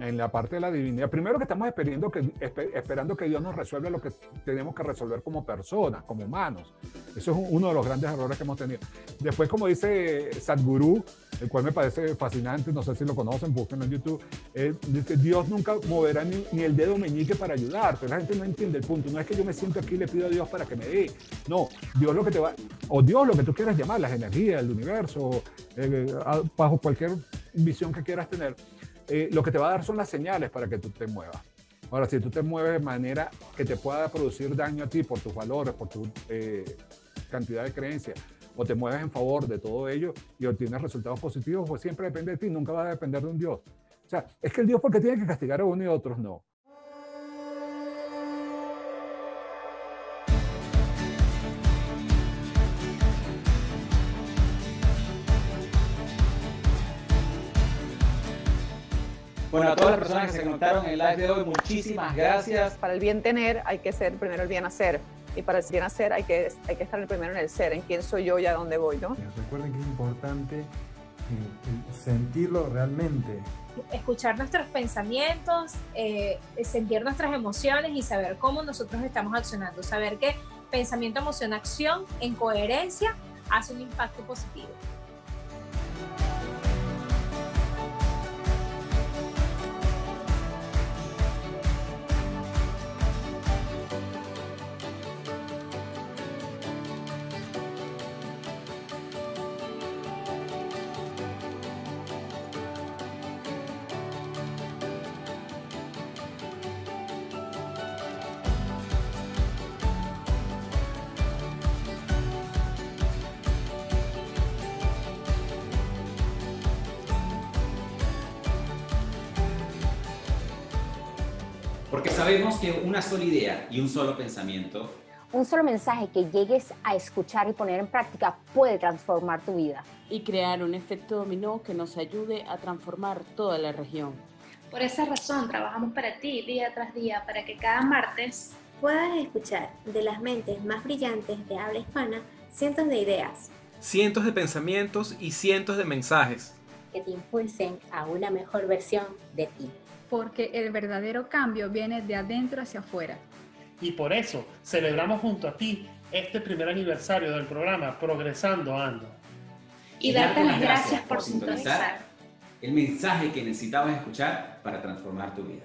en la parte de la divinidad. Primero que estamos esperando que, esperando que Dios nos resuelva lo que tenemos que resolver como personas, como humanos. Eso es uno de los grandes errores que hemos tenido. Después, como dice Sadhguru, el cual me parece fascinante, no sé si lo conocen, búsquenlo en YouTube, eh, dice, Dios nunca moverá ni, el dedo meñique para ayudarte. La gente no entiende el punto. No es que yo me siento aquí y le pido a Dios para que me dé. No, Dios lo que te va, o Dios lo que tú quieras llamar, las energías, el universo, eh, eh, bajo cualquier visión que quieras tener eh, lo que te va a dar son las señales para que tú te muevas. Ahora, si tú te mueves de manera que te pueda producir daño a ti por tus valores, por tu eh, cantidad de creencias, o te mueves en favor de todo ello y obtienes resultados positivos, pues siempre depende de ti, nunca va a depender de un Dios. O sea, es que el Dios porque tiene que castigar a uno y a otros no. Bueno, a todas las personas que se conectaron en el live de hoy, muchísimas gracias. Para el bien tener hay que ser primero el bien hacer. Y para el bien hacer hay que, hay que estar primero en el ser, en quién soy yo y a dónde voy, eh, Recuerden que es importante eh, sentirlo realmente. Escuchar nuestros pensamientos, eh, sentir nuestras emociones y saber cómo nosotros estamos accionando. Saber que pensamiento, emoción, acción en coherencia hace un impacto positivo. una sola idea y un solo pensamiento. Un solo mensaje que llegues a escuchar y poner en práctica puede transformar tu vida. Y crear un efecto dominó que nos ayude a transformar toda la región. Por esa razón trabajamos para ti día tras día para que cada martes puedas escuchar de las mentes más brillantes de habla hispana cientos de ideas, cientos de pensamientos y cientos de mensajes que te impulsen a una mejor versión de ti porque el verdadero cambio viene de adentro hacia afuera. Y por eso celebramos junto a ti este primer aniversario del programa Progresando Ando. Y, darte las gracias, gracias por sintonizar el mensaje que necesitabas escuchar para transformar tu vida.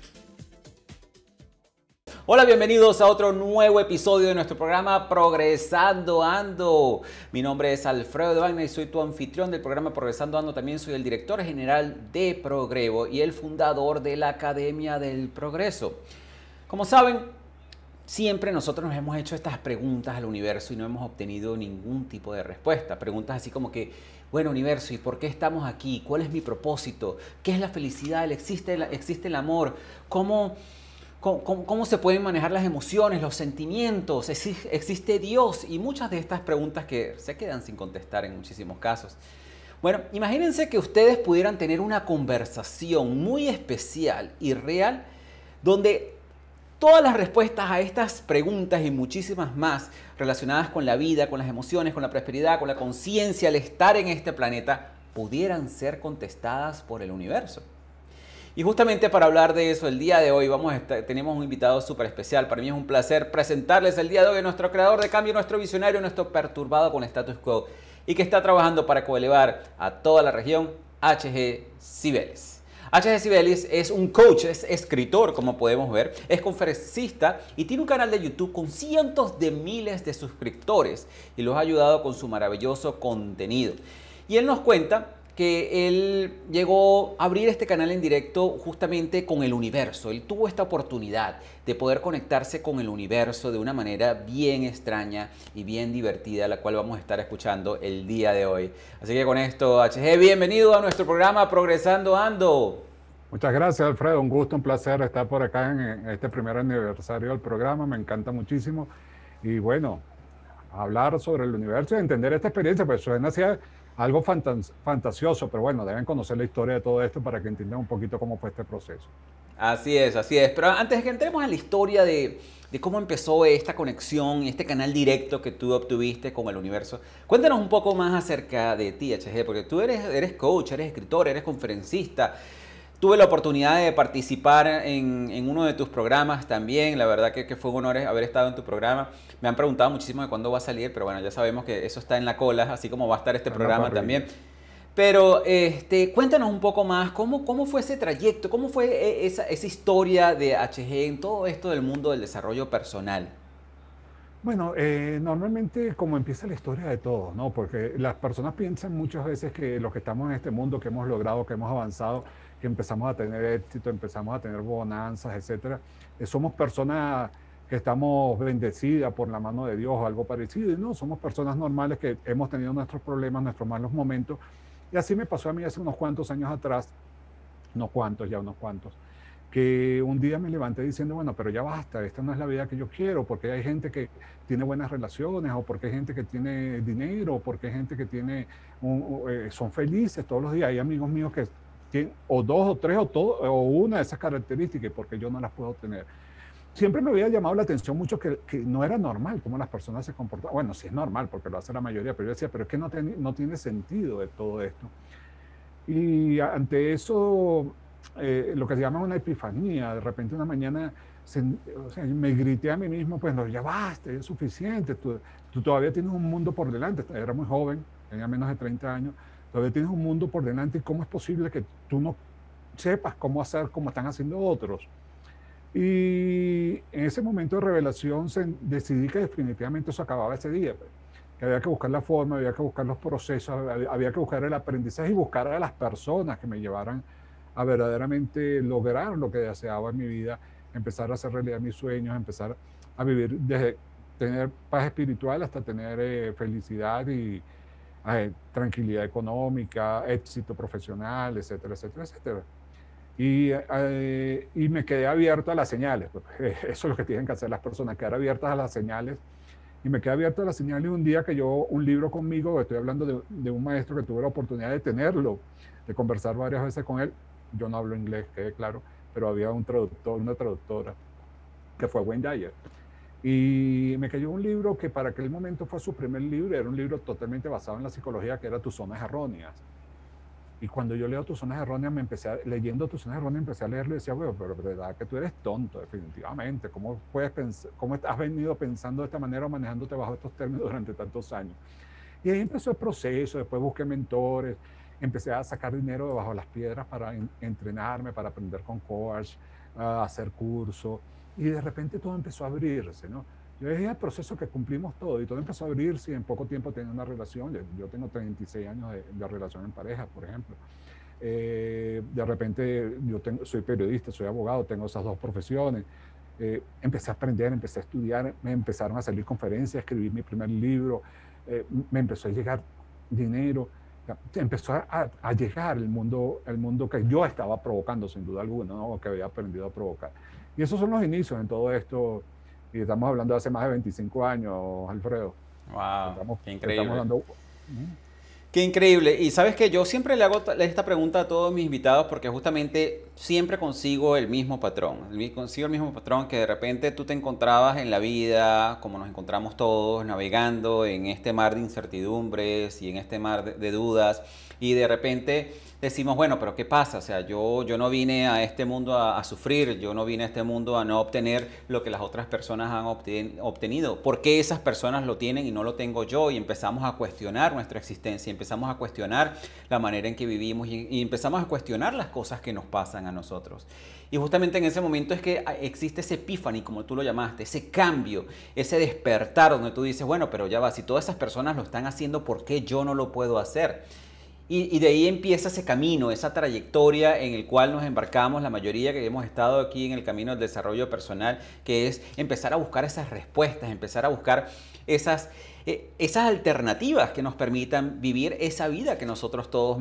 Hola, bienvenidos a otro nuevo episodio de nuestro programa Progresando Ando. Mi nombre es Alfredo Wagner y soy tu anfitrión del programa Progresando Ando. También soy el director general de Progrevo y el fundador de la Academia del Progreso. Como saben, siempre nosotros nos hemos hecho estas preguntas al universo y no hemos obtenido ningún tipo de respuesta. Preguntas así como que, bueno, universo, ¿y por qué estamos aquí? ¿Cuál es mi propósito? ¿Qué es la felicidad? ¿Existe existe el amor? ¿Cómo ¿Cómo, se pueden manejar las emociones, los sentimientos? ¿Existe Dios? Y muchas de estas preguntas que se quedan sin contestar en muchísimos casos. Bueno, imagínense que ustedes pudieran tener una conversación muy especial y real donde todas las respuestas a estas preguntas y muchísimas más relacionadas con la vida, con las emociones, con la prosperidad, con la conciencia, al estar en este planeta, pudieran ser contestadas por el universo. Y justamente para hablar de eso el día de hoy tenemos un invitado súper especial. Para mí es un placer presentarles el día de hoy a nuestro creador de cambio, nuestro visionario, nuestro perturbado con status quo y que está trabajando para coelevar a toda la región, HG Cibeles. HG Sibelis es un coach, es escritor, como podemos ver, es conferencista y tiene un canal de YouTube con cientos de miles de suscriptores y los ha ayudado con su maravilloso contenido. Y él nos cuenta que él llegó a abrir este canal en directo justamente con el universo. Él tuvo esta oportunidad de poder conectarse con el universo de una manera bien extraña y bien divertida, la cual vamos a estar escuchando el día de hoy. Así que con esto, HG, bienvenido a nuestro programa Progresando Ando. Muchas gracias, Alfredo. Un gusto, un placer estar por acá en este primer aniversario del programa. Me encanta muchísimo. Y bueno, hablar sobre el universo y entender esta experiencia, pues suena hacia algo fantasioso, pero bueno, deben conocer la historia de todo esto para que entiendan un poquito cómo fue este proceso. Así es, así es. Pero antes de que entremos a la historia de, cómo empezó esta conexión, este canal directo que tú obtuviste con el universo, cuéntanos un poco más acerca de ti, HG, porque tú eres, eres coach, eres escritor, eres conferencista. Tuve la oportunidad de participar en, uno de tus programas también, la verdad que, que fue un honor haber estado en tu programa. Me han preguntado muchísimo de cuándo va a salir, pero bueno, ya sabemos que eso está en la cola, así como va a estar este programa también. Pero este, cuéntanos un poco más, ¿cómo, cómo fue ese trayecto? ¿Cómo fue e, esa, esa historia de HG en todo esto del mundo del desarrollo personal? Bueno, eh, normalmente como empieza la historia de todo, ¿no? Porque las personas piensan muchas veces que los que estamos en este mundo, que hemos logrado, que hemos avanzado, que empezamos a tener éxito, empezamos a tener bonanzas, etcétera, eh, somos personas que estamos bendecidas por la mano de Dios o algo parecido. Y no, somos personas normales que hemos tenido nuestros problemas, nuestros malos momentos. Y así me pasó a mí hace unos cuantos años atrás, unos cuantos, ya unos cuantos, que un día me levanté diciendo, bueno, pero ya basta, esta no es la vida que yo quiero, porque hay gente que tiene buenas relaciones, o porque hay gente que tiene dinero, o porque hay gente que tiene, eh, son felices todos los días. Hay amigos míos que tienen o dos o tres o, todo, o una de esas características, porque yo no las puedo tener siempre me había llamado la atención mucho que, no era normal cómo las personas se comportaban. Bueno, sí es normal porque lo hace la mayoría, pero yo decía, pero es que no, tiene sentido de todo esto. Y ante eso, eh, lo que se llama una epifanía, de repente una mañana me grité a mí mismo, pues no, ya basta, es suficiente, tú, todavía tienes un mundo por delante, era muy joven, tenía menos de 30 años, todavía tienes un mundo por delante y cómo es posible que tú no sepas cómo hacer como están haciendo otros. Y en ese momento de revelación decidí que definitivamente se acababa ese día, pues. que había que buscar la forma, había que buscar los procesos, había que buscar el aprendizaje y buscar a las personas que me llevaran a verdaderamente lograr lo que deseaba en mi vida, empezar a hacer realidad mis sueños, empezar a vivir desde tener paz espiritual hasta tener eh, felicidad y eh, tranquilidad económica, éxito profesional, etcétera, etcétera, etcétera. Eh, y, me quedé abierto a las señales. Eso es lo que tienen que hacer las personas, quedar abiertas a las señales. Y me quedé abierto a las señales un día que yo, un libro conmigo, estoy hablando de, de un maestro que tuve la oportunidad de tenerlo, de conversar varias veces con él. Yo no hablo inglés, quede claro, pero había un traductor, una traductora, que fue Wayne Dyer. Y me cayó un libro que para aquel momento fue su primer libro, era un libro totalmente basado en la psicología, que era Tus zonas erróneas. Y cuando yo leo tus zonas erróneas, me empecé leyendo tus zonas erróneas, empecé a leerlo y decía, bueno, pero verdad que tú eres tonto, definitivamente. ¿Cómo, puedes ¿Cómo has venido pensando de esta manera o manejándote bajo estos términos durante tantos años? Y ahí empezó el proceso, después busqué mentores, empecé a sacar dinero debajo de las piedras para entrenarme, para aprender con coach, ah, hacer curso. Y de repente todo empezó a abrirse, ¿no? Yo decía el proceso que cumplimos todo y todo empezó a abrirse y en poco tiempo tenía una relación. Yo, tengo 36 años de, relación en pareja, por ejemplo. Eh, de repente yo tengo, soy periodista, soy abogado, tengo esas dos profesiones. Eh, empecé a aprender, empecé a estudiar, me empezaron a salir conferencias, escribí mi primer libro, eh, me empezó a llegar dinero, empezó a, a, llegar el mundo, el mundo que yo estaba provocando, sin duda alguna, ¿no? que había aprendido a provocar. Y esos son los inicios en todo esto y estamos hablando de hace más de 25 años, Alfredo. ¡Wow! qué increíble. ¿Mm? Qué increíble. Y sabes que yo siempre le hago esta pregunta a todos mis invitados porque justamente siempre consigo el mismo patrón. Consigo el mismo patrón que de repente tú te encontrabas en la vida, como nos encontramos todos, navegando en este mar de incertidumbres y en este mar de dudas. Y de repente decimos, bueno, pero ¿qué pasa? O sea, yo, yo no vine a este mundo a, sufrir, yo no vine a este mundo a no obtener lo que las otras personas han obtenido. ¿Por qué esas personas lo tienen y no lo tengo yo? Y empezamos a cuestionar nuestra existencia, empezamos a cuestionar la manera en que vivimos y, empezamos a cuestionar las cosas que nos pasan a nosotros. Y justamente en ese momento es que existe ese epiphany, como tú lo llamaste, ese cambio, ese despertar donde tú dices, bueno, pero ya va, si todas esas personas lo están haciendo, ¿por qué yo no lo puedo hacer? Y, de ahí empieza ese camino, esa trayectoria en el cual nos embarcamos la mayoría que hemos estado aquí en el camino del desarrollo personal, que es empezar a buscar esas respuestas, empezar a buscar esas, eh, esas alternativas que nos permitan vivir esa vida que nosotros todos,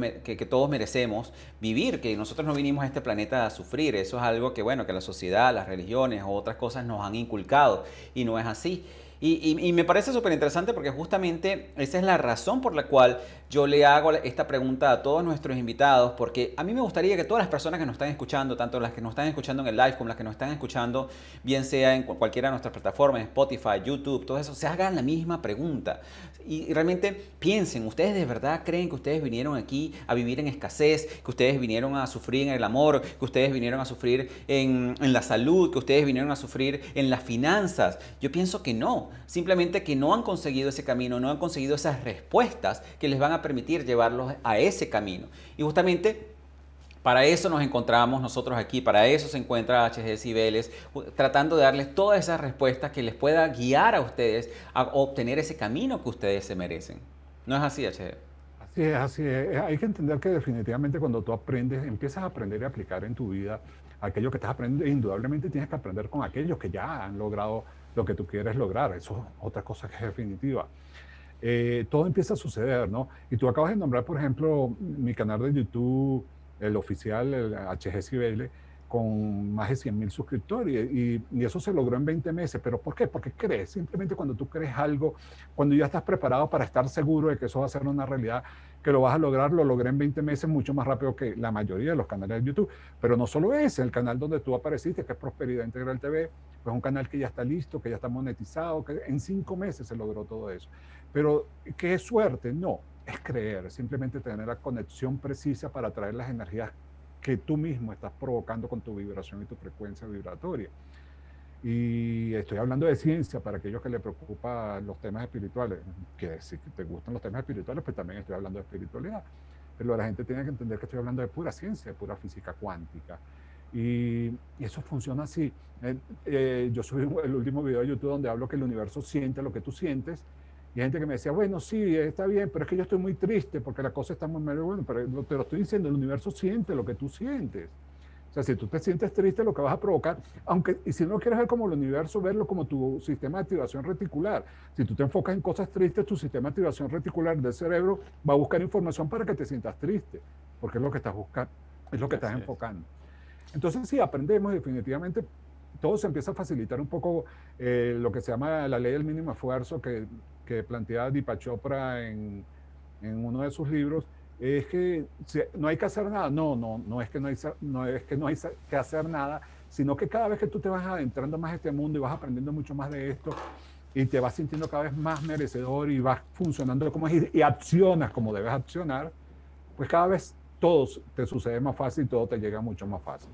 todos merecemos vivir, que nosotros no vinimos a este planeta a sufrir. Eso es algo que, bueno, que la sociedad, las religiones o otras cosas nos han inculcado y no es así. Y, me parece súper interesante porque justamente esa es la razón por la cual yo le hago esta pregunta a todos nuestros invitados, porque a mí me gustaría que todas las personas que nos están escuchando, tanto las que nos están escuchando en el live como las que nos están escuchando, bien sea en cualquiera de nuestras plataformas, Spotify, YouTube, todo eso, se hagan la misma pregunta. Y realmente piensen, ¿ustedes de verdad creen que ustedes vinieron aquí a vivir en escasez, que ustedes vinieron a sufrir en el amor, que ustedes vinieron a sufrir en la salud, que ustedes vinieron a sufrir en las finanzas? Yo pienso que no simplemente que no han conseguido ese camino, no han conseguido esas respuestas que les van a permitir llevarlos a ese camino. Y justamente para eso nos encontramos nosotros aquí, para eso se encuentra HG Cibeles, tratando de darles todas esas respuestas que les pueda guiar a ustedes a obtener ese camino que ustedes se merecen. ¿No es así, HG? Así es, así es. Eh, hay que entender que definitivamente cuando tú aprendes, empiezas a aprender y aplicar en tu vida aquello que estás aprendiendo, indudablemente tienes que aprender con aquellos que ya han logrado lo que tú quieres lograr. Eso es otra cosa que es definitiva. Eh, todo empieza a suceder, ¿no? Y tú acabas de nombrar, por ejemplo, mi canal de YouTube, el oficial, el HG con más de 100 mil suscriptores y, eso se logró en 20 meses. ¿Pero por qué? Porque crees, simplemente cuando tú crees algo, cuando ya estás preparado para estar seguro de que eso va a ser una realidad, que lo vas a lograr, lo logré en 20 meses mucho más rápido que la mayoría de los canales de YouTube. Pero no solo es el canal donde tú apareciste, que es Prosperidad Integral TV, pues un canal que ya está listo, que ya está monetizado, que en cinco meses se logró todo eso. Pero qué suerte, no, es creer, simplemente tener la conexión precisa para atraer las energías que tú mismo estás provocando con tu vibración y tu frecuencia vibratoria. Y estoy hablando de ciencia para aquellos que les preocupan los temas espirituales, que si te gustan los temas espirituales, pues también estoy hablando de espiritualidad. Pero la gente tiene que entender que estoy hablando de pura ciencia, de pura física cuántica. Y, eso funciona así. Eh, eh, yo subí el último video de YouTube donde hablo que el universo siente lo que tú sientes y hay gente que me decía, bueno, sí, está bien, pero es que yo estoy muy triste porque la cosa está muy mal. Bueno, pero te lo estoy diciendo, el universo siente lo que tú sientes. O sea, si tú te sientes triste, lo que vas a provocar, aunque, y si no quieres ver como el universo, verlo como tu sistema de activación reticular. Si tú te enfocas en cosas tristes, tu sistema de activación reticular del cerebro va a buscar información para que te sientas triste, porque es lo que estás buscando, es lo que estás enfocando. Entonces, si sí, aprendemos definitivamente, todo se empieza a facilitar un poco eh, lo que se llama la ley del mínimo esfuerzo, que que plantea Dipa Chopra en, en uno de sus libros, es que no hay que hacer nada. No, no, no es que no hay, no es que no hay que hacer nada, sino que cada vez que tú te vas adentrando más a este mundo y vas aprendiendo mucho más de esto y te vas sintiendo cada vez más merecedor y vas funcionando como es y accionas como debes accionar, pues cada vez todo te sucede más fácil, y todo te llega mucho más fácil.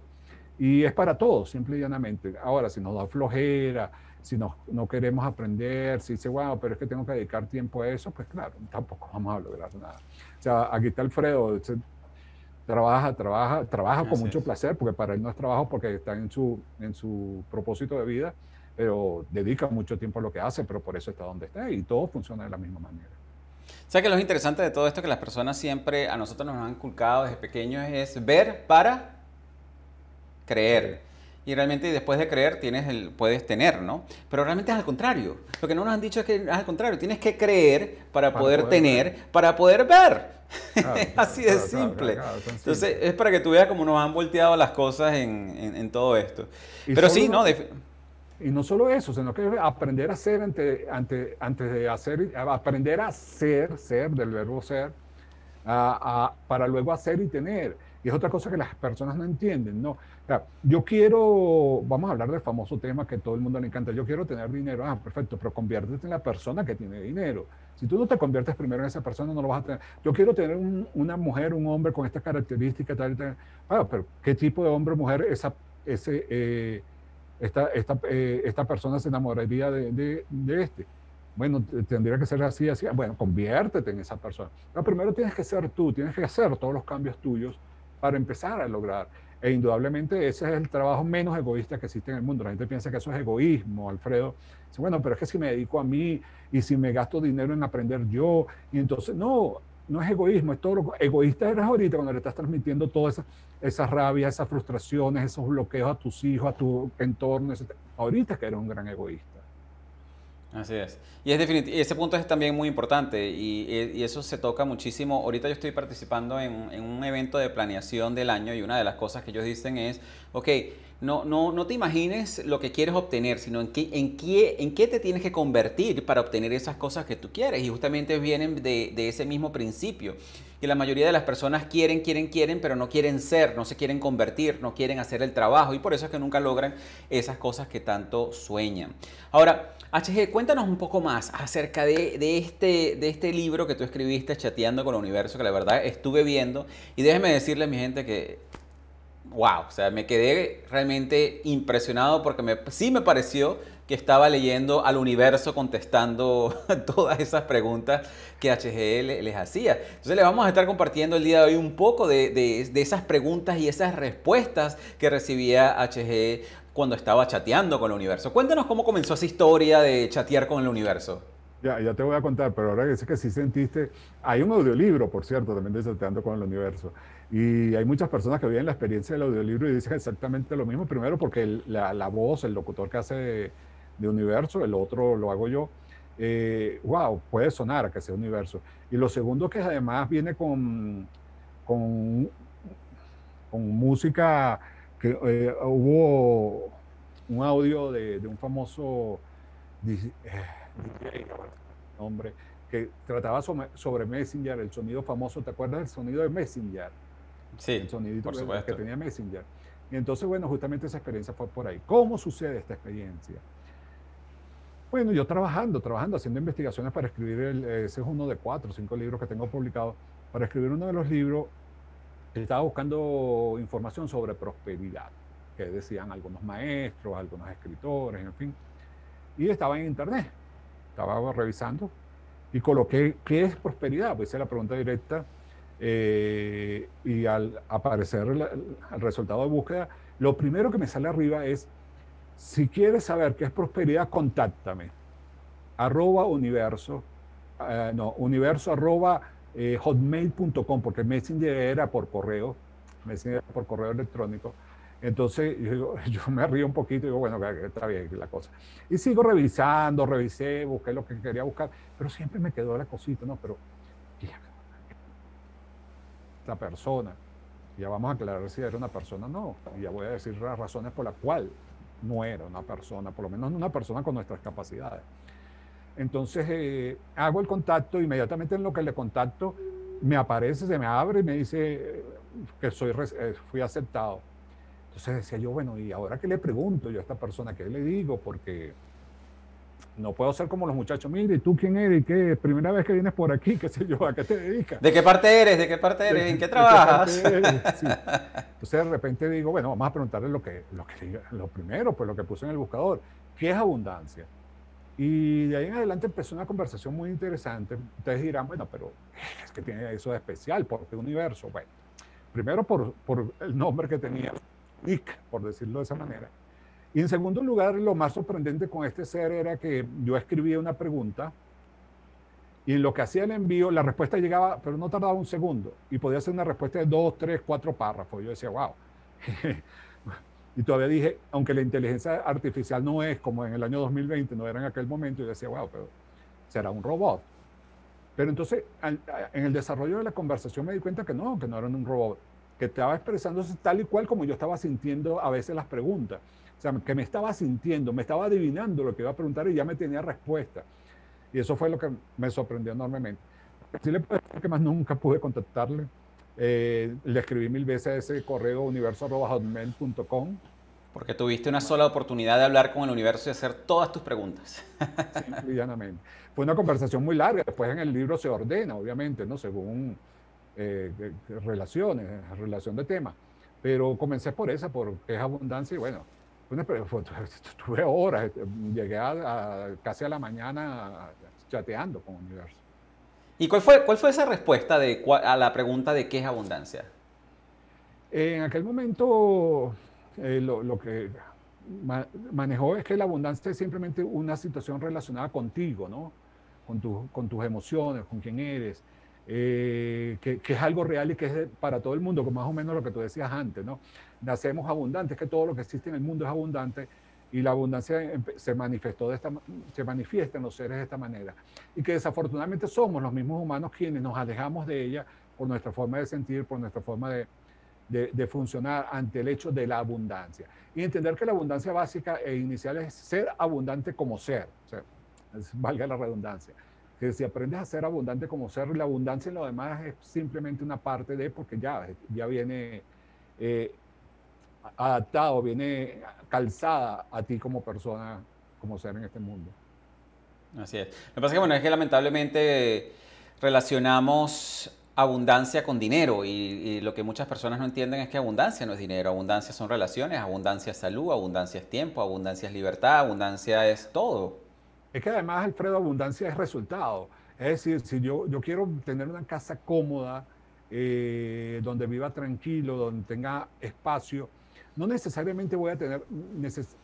Y es para todos, simple y llanamente. Ahora, si nos da flojera si no, no queremos aprender, si dice, wow, pero es que tengo que dedicar tiempo a eso, pues claro, tampoco vamos a lograr nada. O sea, aquí está Alfredo, trabaja, trabaja, trabaja con mucho placer, porque para él no es trabajo, porque está en su, en su propósito de vida, pero dedica mucho tiempo a lo que hace, pero por eso está donde está y todo funciona de la misma manera. O sea que lo interesante de todo esto que las personas siempre a nosotros nos han inculcado desde pequeños es ver para creer y realmente después de creer tienes el, puedes tener, ¿no? Pero realmente es al contrario. Lo que no nos han dicho es que es al contrario. Tienes que creer para, poder, tener, para poder ver. Así de simple. Entonces es para que tú veas cómo nos han volteado las cosas en, en, todo esto. Pero sí, ¿no? y no solo eso, sino que aprender a ser ante, ante, antes de hacer, aprender a ser, ser del verbo ser, para luego hacer y tener. Y es otra cosa que las personas no entienden, ¿no? yo quiero, vamos a hablar del famoso tema que todo el mundo le encanta, yo quiero tener dinero, ah, perfecto, pero conviértete en la persona que tiene dinero. Si tú no te conviertes primero en esa persona, no lo vas a tener. Yo quiero tener una mujer, un hombre con estas características, tal ah, pero ¿qué tipo de hombre o mujer esa, ese, eh, esta, eh, esta, persona se enamoraría de, de, este? bueno, tendría que ser así, así, bueno, conviértete en esa persona. primero tienes que ser tú, tienes que hacer todos los cambios tuyos para empezar a lograr. E indudablemente ese es el trabajo menos egoísta que existe en el mundo. La gente piensa que eso es egoísmo, Alfredo. bueno, pero es que si me dedico a mí y si me gasto dinero en aprender yo, y entonces no, no es egoísmo, es todo egoísta eres ahorita cuando le estás transmitiendo todas esas esa rabias, esas frustraciones, esos bloqueos a tus hijos, a tu entorno, Ahorita que eres un gran egoísta. Así es. Y es ese punto es también muy importante eh, y, eso se toca muchísimo. Ahorita yo estoy participando en, un evento de planeación del año y una de las cosas que ellos dicen es, ok, no, no, no te imagines lo que quieres obtener, sino en qué, en, qué, en qué te tienes que convertir para obtener esas cosas que tú quieres. Y justamente vienen de, de ese mismo principio que la mayoría de las personas quieren, quieren, quieren, pero no quieren ser, no se quieren convertir, no quieren hacer el trabajo y por eso es que nunca logran esas cosas que tanto sueñan. Ahora, HG, cuéntanos un poco más acerca de, de este, de este libro que tú escribiste, Chateando con el Universo, que la verdad estuve viendo y déjeme decirle a mi gente que wow, o sea, me quedé realmente impresionado porque sí me pareció que estaba leyendo al universo contestando todas esas preguntas que HGL les hacía. Entonces les vamos a estar compartiendo el día de hoy un poco de, de, esas preguntas y esas respuestas que recibía HG cuando estaba chateando con el universo. Cuéntanos cómo comenzó esa historia de chatear con el universo. Ya, ya te voy a contar, pero ahora que sé que sí sentiste, hay un audiolibro, por cierto, también de Chateando con el Universo. Y hay muchas personas que viven la experiencia del audiolibro y dicen exactamente lo mismo. Primero, porque la, la, voz, el locutor que hace de universo, el otro lo hago yo. Eh, wow, puede sonar a que sea universo. Y lo segundo que además viene con, con, con música que eh, hubo un audio de, de un famoso eh, hombre, que trataba sobre, Messenger, el sonido famoso, ¿te acuerdas del sonido de Messenger? Sí, el sonido que, que tenía Messenger. Y entonces, bueno, justamente esa experiencia fue por ahí. ¿Cómo sucede esta experiencia? Bueno, yo trabajando, trabajando, haciendo investigaciones para escribir, el, ese es uno de cuatro o cinco libros que tengo publicados, para escribir uno de los libros, estaba buscando información sobre prosperidad, que decían algunos maestros, algunos escritores, en fin, y estaba en internet, estaba revisando y coloqué, ¿qué es prosperidad? Pues hice la pregunta directa eh, y al aparecer el resultado de búsqueda, lo primero que me sale arriba es si quieres saber qué es prosperidad, contáctame. Arroba universo, eh, no, universo eh, hotmail.com, porque Messenger era por correo, Messenger era por correo electrónico. Entonces yo, me río un poquito y digo, bueno, está bien la cosa. Y sigo revisando, revisé, busqué lo que quería buscar, pero siempre me quedó la cosita, ¿no? Pero la persona, ya vamos a aclarar si era una persona o no, y ya voy a decir las razones por las cuales no era una persona, por lo menos una persona con nuestras capacidades. Entonces eh, hago el contacto, inmediatamente en lo que le contacto, me aparece, se me abre y me dice eh, que soy, eh, fui aceptado. Entonces decía yo, bueno, ¿y ahora qué le pregunto yo a esta persona? ¿Qué le digo? Porque no puedo ser como los muchachos, mire, ¿tú quién eres? ¿Qué? Primera vez que vienes por aquí, qué sé yo, ¿a qué te dedicas? ¿De qué parte eres? ¿De qué parte eres? ¿En qué trabajas? Entonces de repente digo, bueno, vamos a preguntarle lo que, lo lo primero, pues lo que puse en el buscador, ¿qué es abundancia? Y de ahí en adelante empezó una conversación muy interesante. Ustedes dirán, bueno, pero es que tiene eso de especial, ¿por qué universo? Bueno, primero por, por el nombre que tenía, Nick, por decirlo de esa manera y en segundo lugar, lo más sorprendente con este ser era que yo escribía una pregunta y en lo que hacía el envío, la respuesta llegaba, pero no tardaba un segundo y podía ser una respuesta de dos, tres, cuatro párrafos. Yo decía, wow. y todavía dije, aunque la inteligencia artificial no es como en el año 2020, no era en aquel momento, yo decía, wow, pero será un robot. Pero entonces, en el desarrollo de la conversación me di cuenta que no, que no era un robot, que estaba expresándose tal y cual como yo estaba sintiendo a veces las preguntas. O sea, que me estaba sintiendo, me estaba adivinando lo que iba a preguntar y ya me tenía respuesta. Y eso fue lo que me sorprendió enormemente. Sí le puedo decir que más nunca pude contactarle. Eh, le escribí mil veces a ese correo universo.hotmail.com. Porque tuviste una sola oportunidad de hablar con el universo y hacer todas tus preguntas. Fue una conversación muy larga. Después en el libro se ordena, obviamente, ¿no? Según eh, relaciones, relación de temas. Pero comencé por esa, porque es abundancia y bueno, estuve horas, este, llegué casi a la mañana chateando con Universo. ¿Y cuál fue, cuál fue esa respuesta de, a la pregunta de qué es abundancia? En aquel momento eh, lo, que manejó es que la abundancia es simplemente una situación relacionada contigo, Con, con tus emociones, con quién eres. Eh, que, es algo real y que es para todo el mundo, como más o menos lo que tú decías antes, ¿no? Nacemos abundantes, que todo lo que existe en el mundo es abundante y la abundancia se de esta, se manifiesta en los seres de esta manera y que desafortunadamente somos los mismos humanos quienes nos alejamos de ella por nuestra forma de sentir, por nuestra forma de, de funcionar ante el hecho de la abundancia y entender que la abundancia básica e inicial es ser abundante como ser, o sea, valga la redundancia que si aprendes a ser abundante como ser, la abundancia en lo demás es simplemente una parte de, porque ya, ya viene eh, adaptado, viene calzada a ti como persona, como ser en este mundo. Así es. Lo que pasa es que, bueno, es que lamentablemente relacionamos abundancia con dinero y, lo que muchas personas no entienden es que abundancia no es dinero, abundancia son relaciones, abundancia es salud, abundancia es tiempo, abundancia es libertad, abundancia es todo. Es que además, Alfredo, abundancia es resultado. Es decir, si yo, yo quiero tener una casa cómoda, eh, donde viva tranquilo, donde tenga espacio, no necesariamente voy a tener,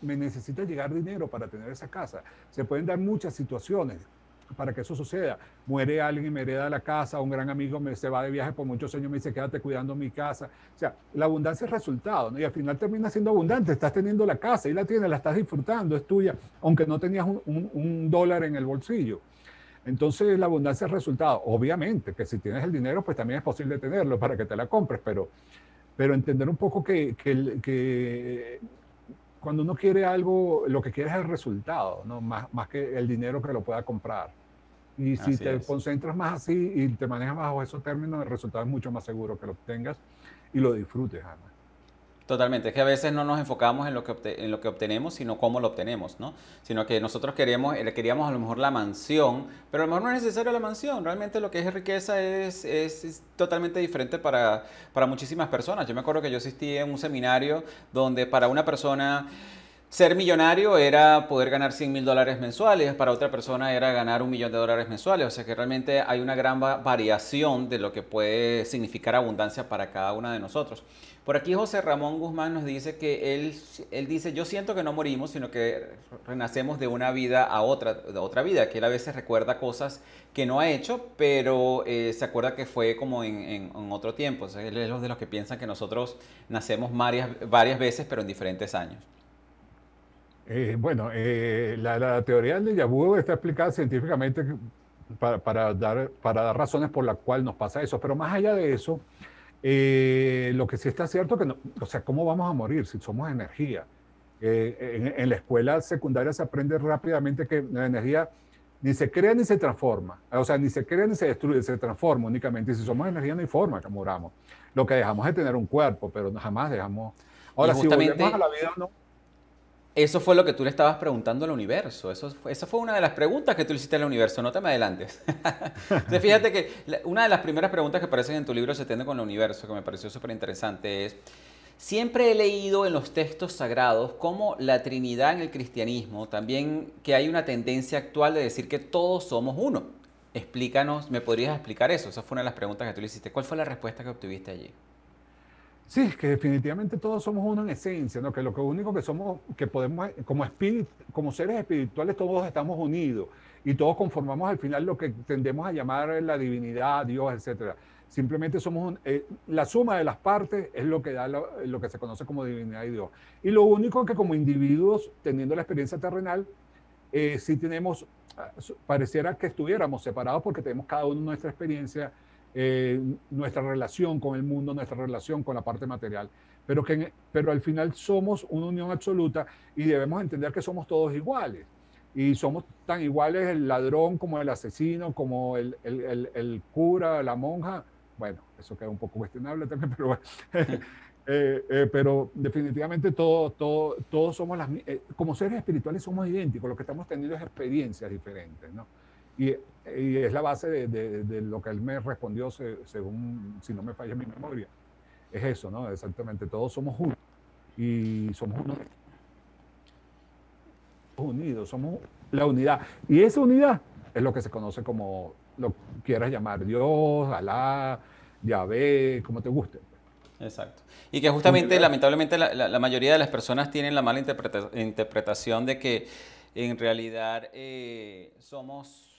me necesita llegar dinero para tener esa casa. Se pueden dar muchas situaciones para que eso suceda. Muere alguien, y me hereda la casa, un gran amigo me, se va de viaje por muchos años, y me dice, quédate cuidando mi casa. O sea, la abundancia es resultado, ¿no? Y al final termina siendo abundante, estás teniendo la casa, y la tienes, la estás disfrutando, es tuya, aunque no tenías un, dólar en el bolsillo. Entonces, la abundancia es resultado. Obviamente, que si tienes el dinero, pues también es posible tenerlo para que te la compres, pero, pero entender un poco que, cuando uno quiere algo, lo que quiere es el resultado, ¿no? más, más que el dinero que lo pueda comprar. Y si te concentras más así y te manejas bajo esos términos, el resultado es mucho más seguro que lo obtengas y lo disfrutes, Totalmente, es que a veces no nos enfocamos en lo que, en lo que obtenemos, sino cómo lo obtenemos, ¿no? Sino que nosotros eh, queríamos a lo mejor la mansión, pero a lo mejor no es necesario la mansión, realmente lo que es riqueza es, es, totalmente diferente para, para muchísimas personas. Yo me acuerdo que yo asistí en un seminario donde para una persona... Ser millonario era poder ganar 100 mil dólares mensuales, para otra persona era ganar un millón de dólares mensuales, o sea que realmente hay una gran variación de lo que puede significar abundancia para cada una de nosotros. Por aquí José Ramón Guzmán nos dice que él, él dice, yo siento que no morimos, sino que renacemos de una vida a otra, de otra vida, que él a veces recuerda cosas que no ha hecho, pero eh, se acuerda que fue como en, otro tiempo. O sea, él es de los que piensan que nosotros nacemos varias, varias veces, pero en diferentes años. Eh, bueno, eh, la, teoría del déjà está explicada científicamente para, dar, razones por las cuales nos pasa eso, pero más allá de eso, eh, lo que sí está cierto que, o sea, ¿cómo vamos a morir si somos energía? En, la escuela secundaria se aprende rápidamente que la energía ni se crea ni se transforma, o sea, ni se crea ni se destruye, se transforma únicamente. Y si somos energía no hay forma que moramos. Lo que dejamos es tener un cuerpo, pero jamás dejamos... Ahora, si volvemos a la vida, no eso fue lo que tú le estabas preguntando al universo. Eso, esa fue una de las preguntas que tú le hiciste al universo. No te me adelantes. fíjate que una de las primeras preguntas que aparecen en tu libro Se tiene con el universo, que me pareció súper interesante, es, siempre he leído en los textos sagrados como la Trinidad en el cristianismo, también que hay una tendencia actual de decir que todos somos uno. Explícanos, ¿me podrías explicar eso? Esa fue una de las preguntas que tú le hiciste. ¿Cuál fue la respuesta que obtuviste allí? Sí, que definitivamente todos somos uno en esencia, que lo único que somos, que podemos, como, espíritu, como seres espirituales, todos estamos unidos y todos conformamos al final lo que tendemos a llamar la divinidad, Dios, etc. Simplemente somos eh, la suma de las partes es lo que da lo, que se conoce como divinidad y Dios. Y lo único que como individuos, teniendo la experiencia terrenal, eh, sí tenemos, ah, pareciera que estuviéramos separados porque tenemos cada uno nuestra experiencia eh, nuestra relación con el mundo, nuestra relación con la parte material, pero, que, pero al final somos una unión absoluta y debemos entender que somos todos iguales. Y somos tan iguales el ladrón como el asesino, como el, el, el, cura, la monja. Bueno, eso queda un poco cuestionable también, pero bueno. Eh, eh, pero definitivamente todos todo, somos como seres espirituales somos idénticos, lo que estamos teniendo es experiencias diferentes, ¿no? Y, es la base de, lo que él me respondió, según, si no me falla mi memoria. Es eso, ¿no? Exactamente, todos somos uno. Y somos uno. Unidos, somos la unidad. Y esa unidad es lo que se conoce como lo quieras llamar, Dios, Alá, Yahvé, como te guste. Exacto. Y que justamente, lamentablemente, la, mayoría de las personas tienen la mala interpretación de que en realidad eh, somos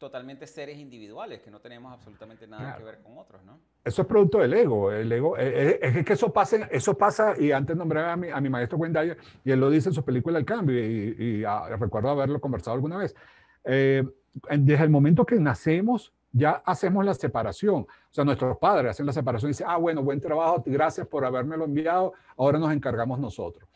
totalmente seres individuales, que no tenemos absolutamente nada que ver con otros, ¿no? Eso es producto del ego. El ego eh, eh, es, que eso pasa, eso pasa, y antes nombraba a mi, maestro Wendy, y él lo dice en su película El Cambio, y, ah, recuerdo haberlo conversado alguna vez. Eh, desde el momento que nacemos, ya hacemos la separación. O sea, nuestros padres hacen la separación y dicen, ah, bueno, buen trabajo, gracias por habérmelo enviado, ahora nos encargamos nosotros.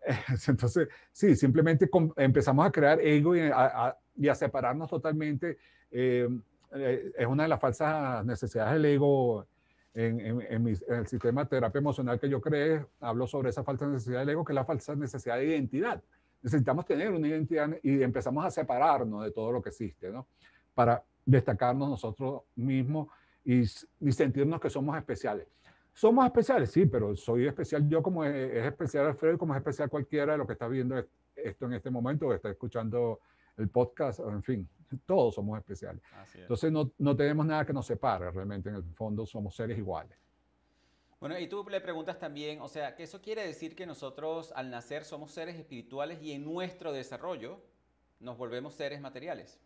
Entonces, sí, simplemente empezamos a crear ego y a, y a separarnos totalmente. Eh, eh, es una de las falsas necesidades del ego en, el sistema de terapia emocional que yo creé. Hablo sobre esa falsa necesidad del ego, que es la falsa necesidad de identidad. Necesitamos tener una identidad y empezamos a separarnos de todo lo que existe, ¿no? Para destacarnos nosotros mismos y, sentirnos que somos especiales. Somos especiales, sí, pero soy especial yo como es, especial Alfredo, como es especial cualquiera de lo que está viendo esto en este momento o está escuchando el podcast, en fin, todos somos especiales. Entonces no, no tenemos nada que nos separe, realmente en el fondo somos seres iguales. Bueno, y tú le preguntas también, o sea, ¿qué eso quiere decir que nosotros al nacer somos seres espirituales y en nuestro desarrollo nos volvemos seres materiales.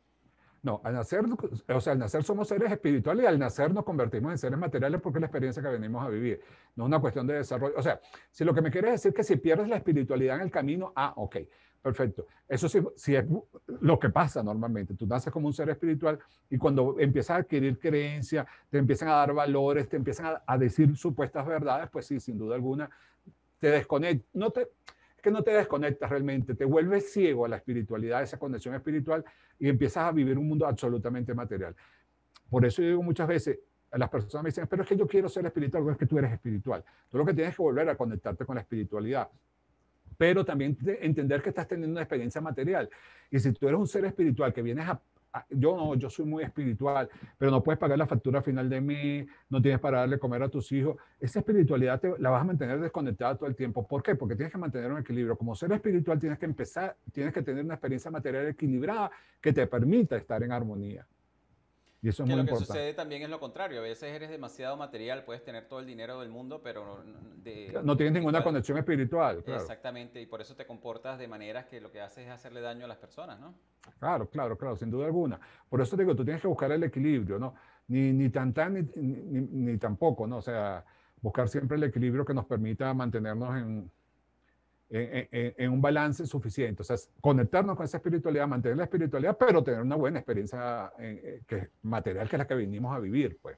No, al nacer, o sea, al nacer somos seres espirituales y al nacer nos convertimos en seres materiales porque es la experiencia que venimos a vivir. No es una cuestión de desarrollo. O sea, si lo que me quieres decir es que si pierdes la espiritualidad en el camino, ah, ok. Perfecto. Eso sí, es lo que pasa normalmente. Tú naces como un ser espiritual y cuando empiezas a adquirir creencias, te empiezan a dar valores, te empiezan a, decir supuestas verdades, pues sí, sin duda alguna, te desconectas. No te, es que no te desconectas realmente, te vuelves ciego a la espiritualidad, a esa conexión espiritual y empiezas a vivir un mundo absolutamente material. Por eso yo digo muchas veces, las personas me dicen, pero es que yo quiero ser espiritual, es que tú eres espiritual. Tú lo que tienes que volver a conectarte con la espiritualidad pero también entender que estás teniendo una experiencia material. Y si tú eres un ser espiritual que vienes a yo no, yo soy muy espiritual, pero no puedes pagar la factura final de mí, no tienes para darle comer a tus hijos. Esa espiritualidad te, la vas a mantener desconectada todo el tiempo. ¿Por qué? Porque tienes que mantener un equilibrio. Como ser espiritual tienes que empezar, tienes que tener una experiencia material equilibrada que te permita estar en armonía. Y eso es muy lo que sucede también es lo contrario. A veces eres demasiado material, puedes tener todo el dinero del mundo, pero no, de, tienes ninguna conexión espiritual. Claro. Exactamente, y por eso te comportas de maneras que lo que haces es hacerle daño a las personas, ¿no? Claro, claro, claro, sin duda alguna. Por eso te digo, tú tienes que buscar el equilibrio, ¿no? Ni, ni tan tan ni, ni, ni tampoco, ¿no? O sea, buscar siempre el equilibrio que nos permita mantenernos en, en, un balance suficiente. O sea, conectarnos con esa espiritualidad, mantener la espiritualidad, pero tener una buena experiencia eh, eh, que, material que es la que vinimos a vivir, pues.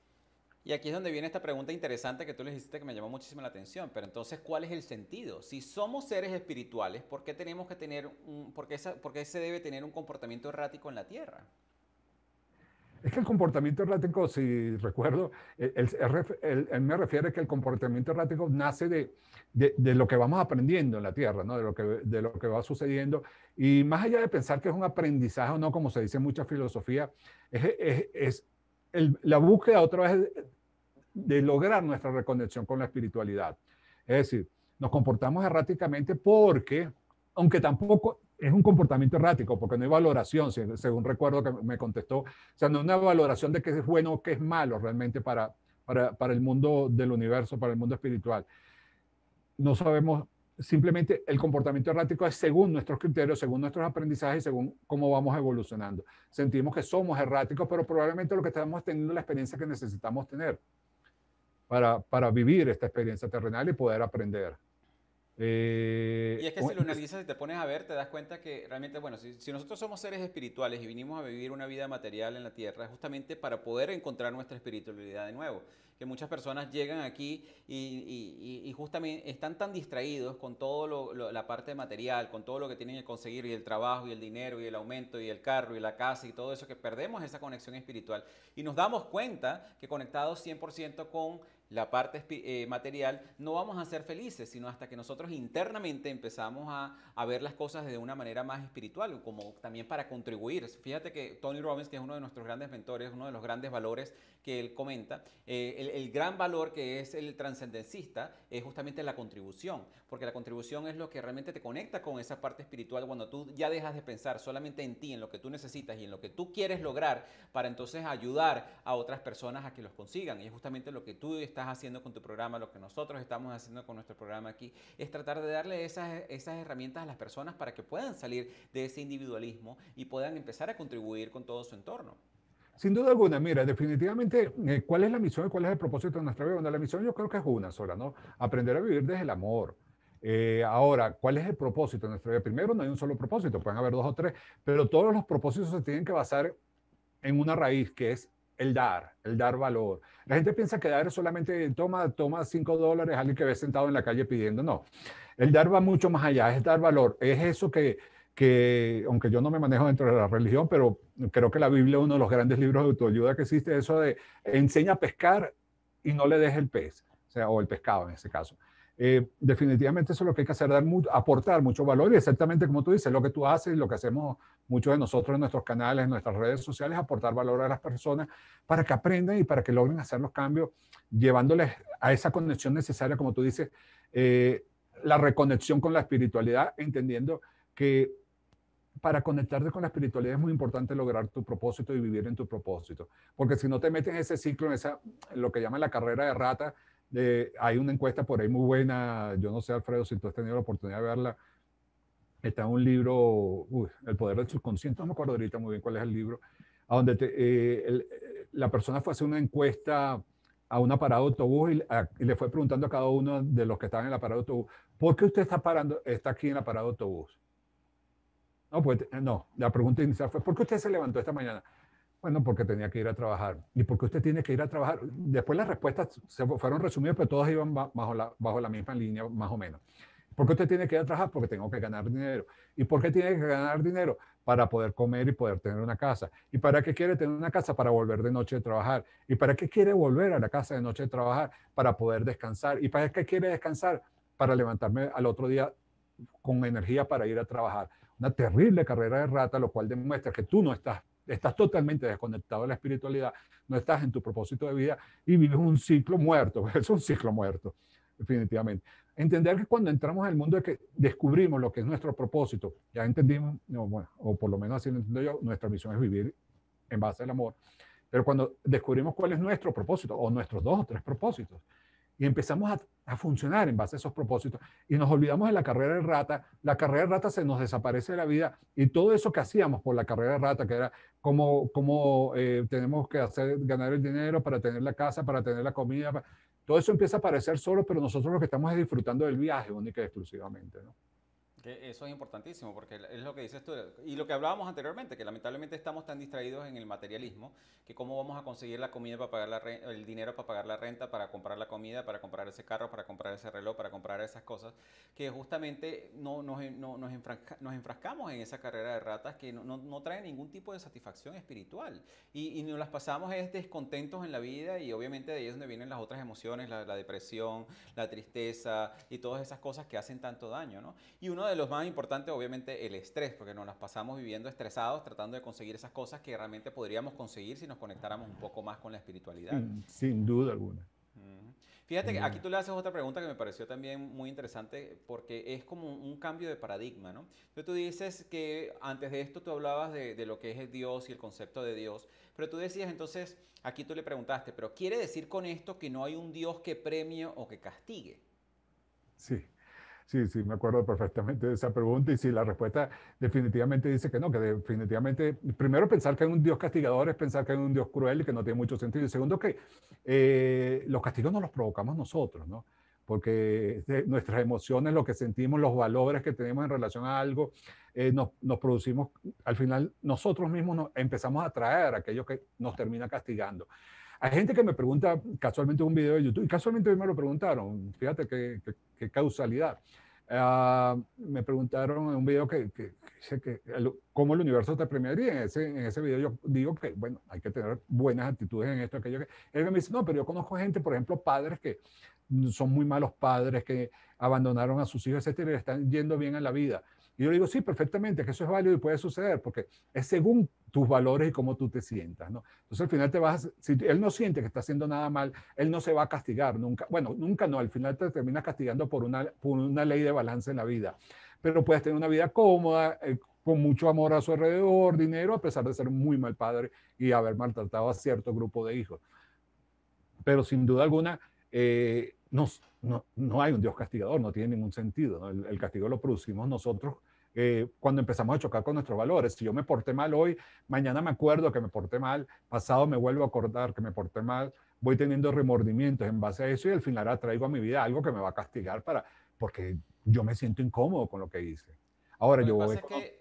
Y aquí es donde viene esta pregunta interesante que tú les hiciste que me llamó muchísimo la atención. Pero entonces, ¿cuál es el sentido? Si somos seres espirituales, ¿por qué tenemos que tener un, por qué se debe tener un comportamiento errático en la Tierra? Es que el comportamiento errático, si recuerdo, él, e, me refiere que el comportamiento errático nace de, de, lo que vamos aprendiendo en la Tierra, ¿no? de, lo que, de lo que va sucediendo. Y más allá de pensar que es un aprendizaje o no, como se dice en mucha filosofía, es, la búsqueda otra vez de lograr nuestra reconexión con la espiritualidad. Es decir, nos comportamos erráticamente porque, aunque tampoco es un comportamiento errático, porque no hay valoración, según recuerdo que me contestó, o sea, no hay una valoración de qué es bueno o qué es malo realmente para, para, para el mundo del universo, para el mundo espiritual. No sabemos, simplemente el comportamiento errático es según nuestros criterios, según nuestros aprendizajes, según cómo vamos evolucionando. Sentimos que somos erráticos, pero probablemente lo que estamos teniendo es la experiencia que necesitamos tener para, para vivir esta experiencia terrenal y poder aprender. Eh, y es que si lo analizas y te pones a ver, te das cuenta que realmente, bueno, si, nosotros somos seres espirituales y vinimos a vivir una vida material en la tierra, es justamente para poder encontrar nuestra espiritualidad de nuevo. Que muchas personas llegan aquí y, y justamente están tan distraídos con toda la parte material, con todo lo que tienen que conseguir, y el trabajo, y el dinero, y el aumento, y el carro, y la casa, y todo eso, que perdemos esa conexión espiritual. Y nos damos cuenta que conectados 100% con la parte eh, material, no vamos a ser felices, sino hasta que nosotros internamente empezamos a, a, ver las cosas de una manera más espiritual, como también para contribuir. Fíjate que Tony Robbins, que es uno de nuestros grandes mentores, uno de los grandes valores que él comenta, eh, el, gran valor que es el trascendencista es justamente la contribución, porque la contribución es lo que realmente te conecta con esa parte espiritual cuando tú ya dejas de pensar solamente en ti, en lo que tú necesitas y en lo que tú quieres lograr para entonces ayudar a otras personas a que los consigan. Y es justamente lo que tú estás estás haciendo con tu programa, lo que nosotros estamos haciendo con nuestro programa aquí, es tratar de darle esas, esas herramientas a las personas para que puedan salir de ese individualismo y puedan empezar a contribuir con todo su entorno. Sin duda alguna, mira, definitivamente, eh, ¿cuál es la misión y cuál es el propósito de nuestra vida? Bueno, la misión yo creo que es una sola, ¿no? Aprender a vivir desde el amor. Eh, ahora, ¿cuál es el propósito de nuestra vida? Primero, no hay un solo propósito, pueden haber dos o tres, pero todos los propósitos se tienen que basar en una raíz que es el dar, el dar valor. La gente piensa que dar es solamente toma, toma cinco dólares a alguien que ve sentado en la calle pidiendo. No, el dar va mucho más allá, es dar valor, es eso que, aunque yo no me manejo dentro de la religión, pero creo que la Biblia es uno de los grandes libros de autoayuda que existe, eso de enseña a pescar y no le deje el pez, sea, o el pescado en ese caso. Eh, definitivamente eso es lo que hay que hacer, dar aportar mucho valor y exactamente como tú dices, lo que tú haces, lo que hacemos muchos de nosotros en nuestros canales, en nuestras redes sociales, aportar valor a las personas para que aprendan y para que logren hacer los cambios, llevándoles a esa conexión necesaria, como tú dices, eh, la reconexión con la espiritualidad, entendiendo que para conectarte con la espiritualidad es muy importante lograr tu propósito y vivir en tu propósito. Porque si no te metes en ese ciclo, en esa, lo que llaman la carrera de rata, eh, hay una encuesta por ahí muy buena, yo no sé, Alfredo, si tú has tenido la oportunidad de verla. Está un libro, El poder del subconsciente, no me acuerdo ahorita muy bien cuál es el libro, donde eh, la persona fue a hacer una encuesta a una parada de autobús y, le fue preguntando a cada uno de los que estaban en la parada de autobús, ¿por qué usted está, parando, está aquí en la parada de autobús? No, pues eh, no, la pregunta inicial fue, ¿por qué usted se levantó esta mañana? Bueno, pues porque tenía que ir a trabajar. ¿Y por qué usted tiene que ir a trabajar? Después las respuestas se fueron resumidas, pero todas iban bajo la, bajo la misma línea, más o menos. ¿Por qué usted tiene que ir a trabajar? Porque tengo que ganar dinero. ¿Y por qué tiene que ganar dinero? Para poder comer y poder tener una casa. ¿Y para qué quiere tener una casa? Para volver de noche a trabajar. ¿Y para qué quiere volver a la casa de noche a trabajar? Para poder descansar. ¿Y para qué quiere descansar? Para levantarme al otro día con energía para ir a trabajar. Una terrible carrera de rata, lo cual demuestra que tú no estás estás totalmente desconectado de la espiritualidad, no estás en tu propósito de vida y vives un ciclo muerto, es un ciclo muerto, definitivamente. Entender que cuando entramos al mundo es que descubrimos lo que es nuestro propósito, ya entendimos, bueno, o por lo menos así lo entiendo yo, nuestra misión es vivir en base al amor, pero cuando descubrimos cuál es nuestro propósito o nuestros dos o tres propósitos, y empezamos a, a, funcionar en base a esos propósitos y nos olvidamos de la carrera de rata, la carrera de rata se nos desaparece de la vida y todo eso que hacíamos por la carrera de rata, que era como como eh, tenemos que hacer, ganar el dinero para tener la casa, para tener la comida, todo eso empieza a aparecer solo, pero nosotros lo que estamos es disfrutando del viaje única y exclusivamente. ¿no? E, eso es importantísimo, porque es lo que dices tú, y lo que hablábamos anteriormente, que lamentablemente estamos tan distraídos en el materialismo, que cómo vamos a conseguir la comida para pagar el dinero para pagar la renta, para comprar la comida, para comprar ese carro, para comprar ese reloj, para comprar esas cosas, que justamente no, nos, nos, enfrascamos en esa carrera de ratas que no, no, trae ningún tipo de satisfacción espiritual. Y, y, nos las pasamos es descontentos en la vida y obviamente de ahí es donde vienen las otras emociones, la, la depresión, la tristeza y todas esas cosas que hacen tanto daño, ¿no? Y uno de los más importante, obviamente, el estrés, porque nos las pasamos viviendo estresados, tratando de conseguir esas cosas que realmente podríamos conseguir si nos conectáramos un poco más con la espiritualidad. Sin, duda alguna. Fíjate que aquí tú le haces otra pregunta que me pareció también muy interesante porque es como un cambio de paradigma, ¿no? Entonces tú dices que antes de esto tú hablabas de, de lo que es Dios y el concepto de Dios, pero tú decías entonces, aquí tú le preguntaste, pero ¿quiere decir con esto que no hay un Dios que premie o que castigue? Sí. Sí, sí, me acuerdo perfectamente de esa pregunta y si sí, la respuesta definitivamente dice que no, que definitivamente, primero pensar que hay un Dios castigador es pensar que hay un Dios cruel y que no tiene mucho sentido. Y segundo, que eh, los castigos no los provocamos nosotros, ¿no? porque este, nuestras emociones, lo que sentimos, los valores que tenemos en relación a algo, eh, nos, producimos, al final nosotros mismos nos empezamos a atraer a aquello que nos termina castigando. Hay gente que me pregunta casualmente un video de YouTube, y casualmente me lo preguntaron, fíjate qué, causalidad. Ah, me preguntaron en un video que, que, que, cómo el universo te premiaría. En ese, en ese video yo digo que, bueno, hay que tener buenas actitudes en esto, aquello. Que... Él me dice, no, pero yo conozco gente, por ejemplo, padres que son muy malos padres que abandonaron a sus hijos, etcétera, y le están yendo bien en la vida. Y yo le digo, sí, perfectamente, que eso es válido y puede suceder, porque es según tus valores y cómo tú te sientas, ¿no? Entonces al final te vas, si él no siente que está haciendo nada mal, él no se va a castigar nunca, bueno, nunca no, al final te terminas castigando por una, por una ley de balance en la vida, pero puedes tener una vida cómoda, eh, con mucho amor a su alrededor, dinero, a pesar de ser muy mal padre y haber maltratado a cierto grupo de hijos. Pero sin duda alguna, eh, no, no, hay un Dios castigador, no tiene ningún sentido. El, castigo lo producimos nosotros eh, cuando empezamos a chocar con nuestros valores. Si yo me porté mal hoy, mañana me acuerdo que me porté mal, pasado me vuelvo a acordar que me porté mal, voy teniendo remordimientos en base a eso y al final traigo a mi vida algo que me va a castigar para, porque yo me siento incómodo con lo que hice. Ahora yo voy... Es que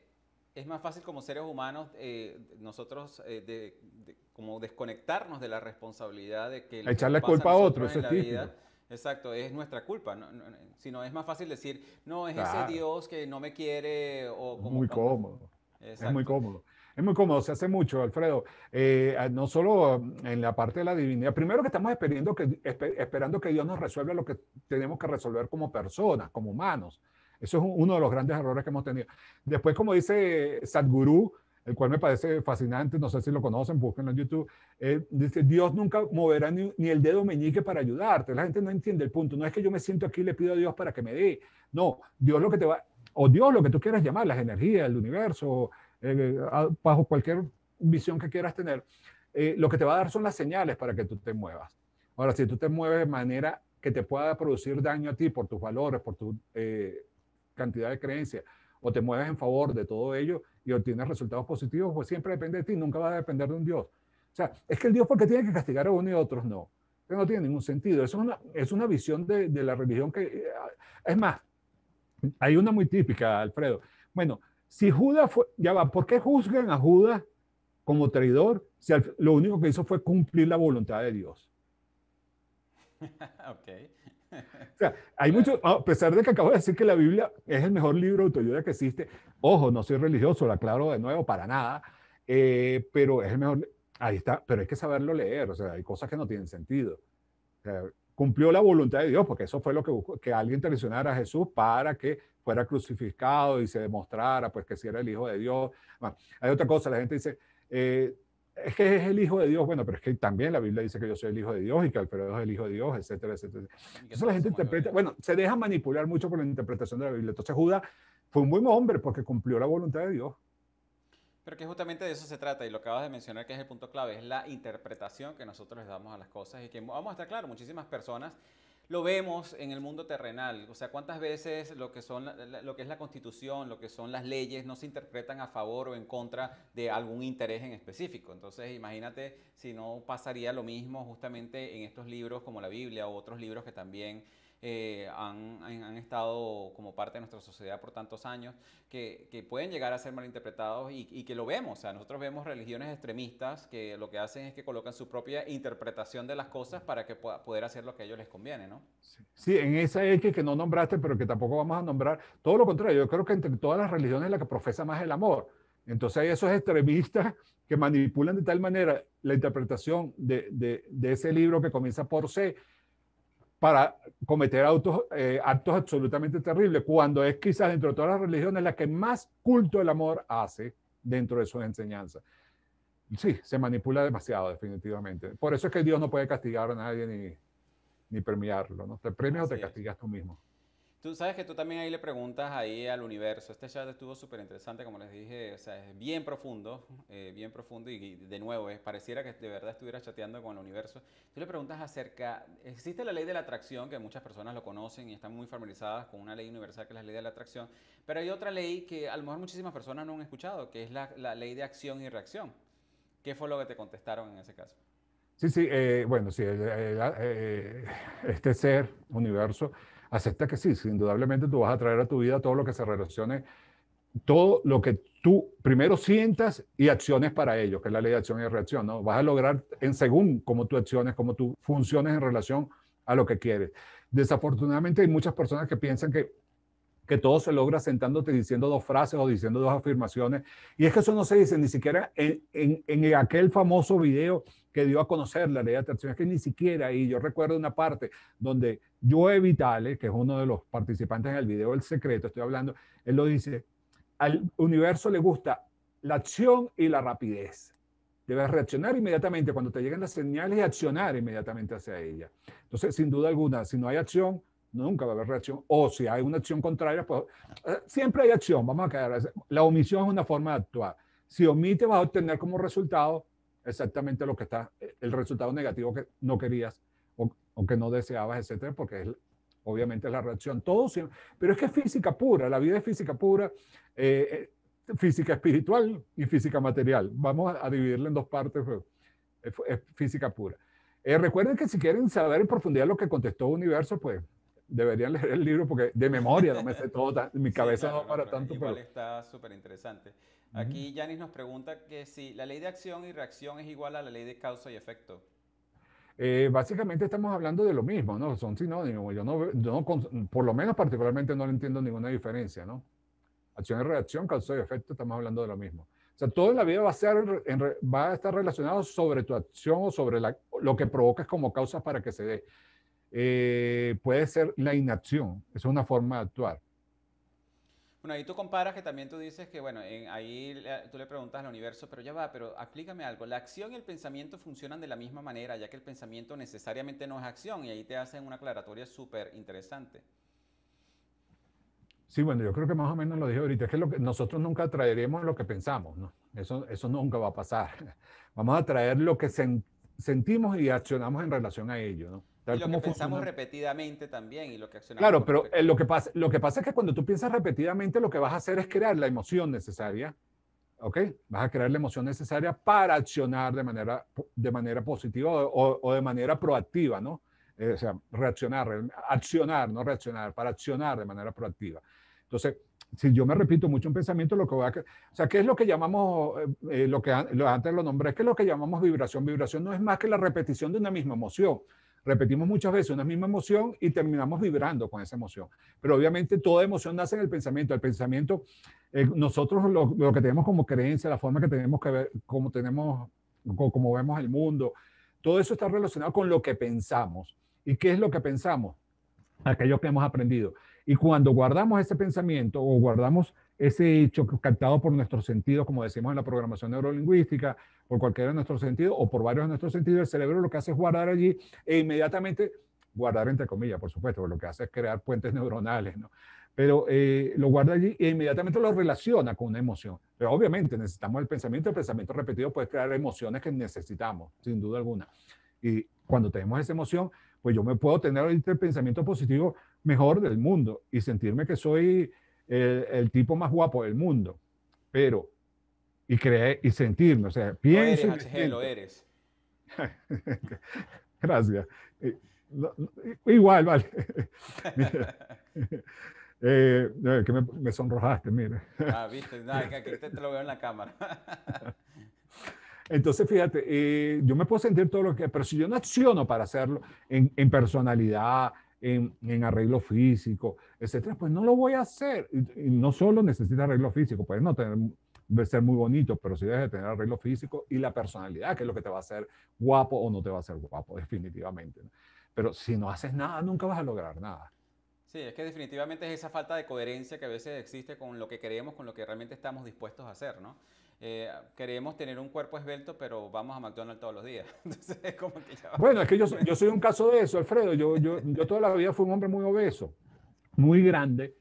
es más fácil como seres humanos eh, nosotros eh, de, como desconectarnos de la responsabilidad de que... Echarle culpa a otro, eso es típico. Exacto, es nuestra culpa, no, no, sino es más fácil decir, no, es ese Dios que no me quiere o Muy cómodo, es muy cómodo. Es muy cómodo, se hace mucho, Alfredo. Eh, no solo um, en la parte de la divinidad. Primero que estamos esperando que, esperando que Dios nos resuelva lo que tenemos que resolver como personas, como humanos. Eso es uno de los grandes errores que hemos tenido. Después, como dice Sadhguru, el cual me parece fascinante, no sé si lo conocen, búsquenlo en YouTube, eh, dice, Dios nunca moverá ni, el dedo meñique para ayudarte. La gente no entiende el punto, no es que yo me siento aquí y le pido a Dios para que me dé, no, Dios lo que te va, o Dios lo que tú quieras llamar, las energías, del universo, eh, bajo cualquier visión que quieras tener, eh, lo que te va a dar son las señales para que tú te muevas. Ahora, si tú te mueves de manera que te pueda producir daño a ti por tus valores, por tu cantidad de creencias, o te mueves en favor de todo ello, y obtienes resultados positivos, pues siempre depende de ti, nunca va a depender de un Dios. O sea, es que el Dios porque tiene que castigar a uno y a otros no. Eso no tiene ningún sentido. Es una, es una visión de, de la religión que... Eh, es más, hay una muy típica, Alfredo. Bueno, si Judas fue... Ya va, ¿por qué juzgan a Judas como traidor si lo único que hizo fue cumplir la voluntad de Dios? Ok. o sea, hay mucho, a pesar de que acabo de decir que la Biblia es el mejor libro de autoayuda que existe, ojo, no soy religioso, lo aclaro de nuevo, para nada, eh, pero es el mejor, ahí está, pero hay que saberlo leer, o sea, hay cosas que no tienen sentido. cumplió la voluntad de Dios, porque eso fue lo que buscó, que alguien traicionara a Jesús para que fuera crucificado y se demostrara pues que si era el Hijo de Dios. hay otra cosa, la gente dice, eh, es que es el Hijo de Dios, bueno, pero es que también la Biblia dice que yo soy el Hijo de Dios y que Alfredo es el Hijo de Dios, etcétera, etcétera. eso la gente interpreta, bueno, se deja manipular mucho por la interpretación de la Biblia. Entonces Judas fue un buen hombre porque cumplió la voluntad de Dios. Pero que justamente de eso se trata y lo acabas de mencionar que es el punto clave, es la interpretación que nosotros les damos a las cosas y que vamos a estar claro, muchísimas personas lo vemos en el mundo terrenal. O sea, cuántas veces lo que, son, lo que es la constitución, lo que son las leyes, no se interpretan a favor o en contra de algún interés en específico. Entonces, imagínate si no pasaría lo mismo justamente en estos libros como la Biblia o otros libros que también eh, han, han, estado como parte de nuestra sociedad por tantos años, que, que pueden llegar a ser malinterpretados y, y, que lo vemos. O sea, nosotros vemos religiones extremistas que lo que hacen es que colocan su propia interpretación de las cosas para que pueda, poder hacer lo que a ellos les conviene, ¿no? Sí. en esa X que no nombraste, pero que tampoco vamos a nombrar, todo lo contrario, yo creo que entre todas las religiones la que profesa más el amor. Entonces hay esos extremistas que manipulan de tal manera la interpretación de, de, de, ese libro que comienza por C para cometer autos, eh, actos absolutamente terribles, cuando es quizás dentro de todas las religiones la que más culto el amor hace dentro de su enseñanza. Sí, se manipula demasiado, definitivamente. Por eso es que Dios no puede castigar a nadie ni, premiarlo. ¿no? Te premias o te castigas tú mismo. Tú sabes que tú también ahí le preguntas ahí al universo. Este chat estuvo súper interesante, como les dije, o sea, es bien profundo, eh, bien profundo y, de nuevo, pareciera que de verdad estuviera chateando con el universo. Tú le preguntas acerca, existe la ley de la atracción, que muchas personas lo conocen y están muy familiarizadas con una ley universal que es la ley de la atracción, pero hay otra ley que a lo mejor muchísimas personas no han escuchado, que es la, ley de acción y reacción. ¿Qué fue lo que te contestaron en ese caso? Sí, sí, eh, bueno, sí, eh, este ser, universo, acepta que sí, indudablemente tú vas a traer a tu vida todo lo que se relacione, todo lo que tú primero sientas y acciones para ello, que es la ley de acción y reacción, ¿no? Vas a lograr en según cómo tú acciones, cómo tú funciones en relación a lo que quieres. Desafortunadamente hay muchas personas que piensan que que todo se logra sentándote diciendo dos frases o diciendo dos afirmaciones. Y es que eso no se dice ni siquiera en, en, en aquel famoso video que dio a conocer la ley de atracción, es que ni siquiera y yo recuerdo una parte donde Joe Vitale, que es uno de los participantes en el video El Secreto, estoy hablando, él lo dice, al universo le gusta la acción y la rapidez. Debes reaccionar inmediatamente cuando te lleguen las señales y accionar inmediatamente hacia ella. Entonces, sin duda alguna, si no hay acción, nunca va a haber reacción. O si hay una acción contraria, pues eh, siempre hay acción, vamos a quedar. La omisión es una forma de actuar. Si omite, vas a obtener como resultado exactamente lo que está, eh, el resultado negativo que no querías o, que no deseabas, etcétera, porque es, obviamente es la reacción. Todo pero es que es física pura, la vida es física pura, eh, eh, física espiritual y física material. Vamos a, dividirla en dos partes, es, es física pura. recuerden que si quieren saber en profundidad lo que contestó Universo, pues deberían leer el libro porque de memoria no me sé todo, mi cabeza no para tanto. está súper interesante. Aquí Janis nos pregunta que si la ley de acción y reacción es igual a la ley de causa y efecto. Eh, básicamente estamos hablando de lo mismo, ¿no? Son sinónimos. por lo menos particularmente no le entiendo ninguna diferencia, ¿no? Acción y reacción, causa y efecto, estamos hablando de lo mismo. O sea, todo en la vida va a, ser, va a estar relacionado sobre tu acción o sobre lo que provocas como causa para que se dé. Eh, puede ser la inacción, es una forma de actuar. Bueno, ahí tú comparas que también tú dices que, bueno, ahí tú le preguntas al universo, pero ya va, pero aplícame algo. La acción y el pensamiento funcionan de la misma manera, ya que el pensamiento necesariamente no es acción, y ahí te hacen una aclaratoria súper interesante. Sí, bueno, yo creo que más o menos lo dije ahorita, es que, nosotros nunca traeremos lo que pensamos, ¿no? Eso, eso nunca va a pasar. Vamos a traer lo que sentimos y accionamos en relación a ello, ¿no? y pensamos repetidamente también y lo que accionamos. Claro, pero eh, lo, que pasa, lo que pasa es que cuando tú piensas repetidamente, lo que vas a hacer es crear la emoción necesaria. ¿Ok? Vas a crear la emoción necesaria para accionar de manera, de manera positiva o, de manera proactiva, ¿no? Eh, o sea, reaccionar, accionar, no reaccionar, para accionar de manera proactiva. Entonces, si yo me repito mucho un pensamiento, lo que voy a... O sea, ¿qué es lo que llamamos, eh, lo que antes lo nombré, es que lo que llamamos vibración? Vibración no es más que la repetición de una misma emoción. Repetimos muchas veces una misma emoción y terminamos vibrando con esa emoción. Pero obviamente toda emoción nace en el pensamiento. El pensamiento, eh, nosotros lo, lo, que tenemos como creencia, la forma que tenemos que ver, cómo tenemos, como vemos el mundo, todo eso está relacionado con lo que pensamos. ¿Y qué es lo que pensamos? Aquello que hemos aprendido. Y cuando guardamos ese pensamiento o guardamos ese hecho captado por nuestros sentidos, como decimos en la programación neurolingüística, por cualquiera de nuestros sentidos o por varios de nuestros sentidos, el cerebro lo que hace es guardar allí e inmediatamente, guardar entre comillas, por supuesto, lo que hace es crear puentes neuronales, ¿no? Pero eh, lo guarda allí e inmediatamente lo relaciona con una emoción. Pero obviamente necesitamos el pensamiento, el pensamiento repetido puede crear emociones que necesitamos, sin duda alguna. Y cuando tenemos esa emoción, pues yo me puedo tener el pensamiento positivo mejor del mundo y sentirme que soy el, el tipo más guapo del mundo, pero, y creer y sentirme, o sea, pienso... Lo eres, lo eres. Gracias. Eh, igual, vale. eh, que me, me, sonrojaste, mire. ah, viste, que aquí te, te, lo veo en la cámara. Entonces, fíjate, eh, yo me puedo sentir todo lo que, pero si yo no acciono para hacerlo en, en personalidad, en, arreglo físico, etcétera, pues no lo voy a hacer. no solo necesita arreglo físico, puede no tener, ser muy bonito, pero sí debes de tener arreglo físico y la personalidad, que es lo que te va a hacer guapo o no te va a hacer guapo, definitivamente. Pero si no haces nada, nunca vas a lograr nada. Sí, es que definitivamente es esa falta de coherencia que a veces existe con lo que queremos, con lo que realmente estamos dispuestos a hacer, ¿no? Eh, queremos tener un cuerpo esbelto, pero vamos a McDonald's todos los días. Bueno, es que yo, soy un caso de eso, Alfredo. Yo, yo, yo toda la vida fui un hombre muy obeso, muy grande,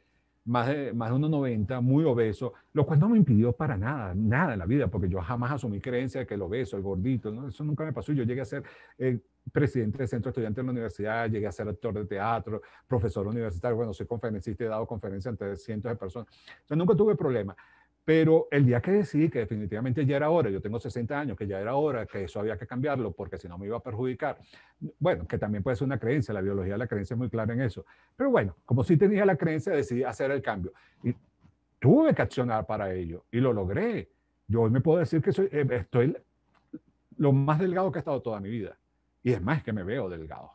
más de, más de 1,90, muy obeso, lo cual no me impidió para nada, nada en la vida, porque yo jamás asumí creencia de que el obeso, el gordito, eso nunca me pasó. Yo llegué a ser... Eh, presidente del centro estudiante en la universidad, llegué a ser actor de teatro, profesor universitario, bueno, soy conferencista, he dado conferencias ante cientos de personas. Entonces nunca tuve problema. Pero el día que decidí que definitivamente ya era hora, yo tengo 60 años, que ya era hora, que eso había que cambiarlo porque si no me iba a perjudicar. Bueno, que también puede ser una creencia, la biología de la creencia es muy clara en eso. Pero bueno, como sí tenía la creencia, decidí hacer el cambio. Y tuve que accionar para ello y lo logré. Yo hoy me puedo decir que soy, eh, estoy lo más delgado que he estado toda mi vida. Y es más que me veo delgado.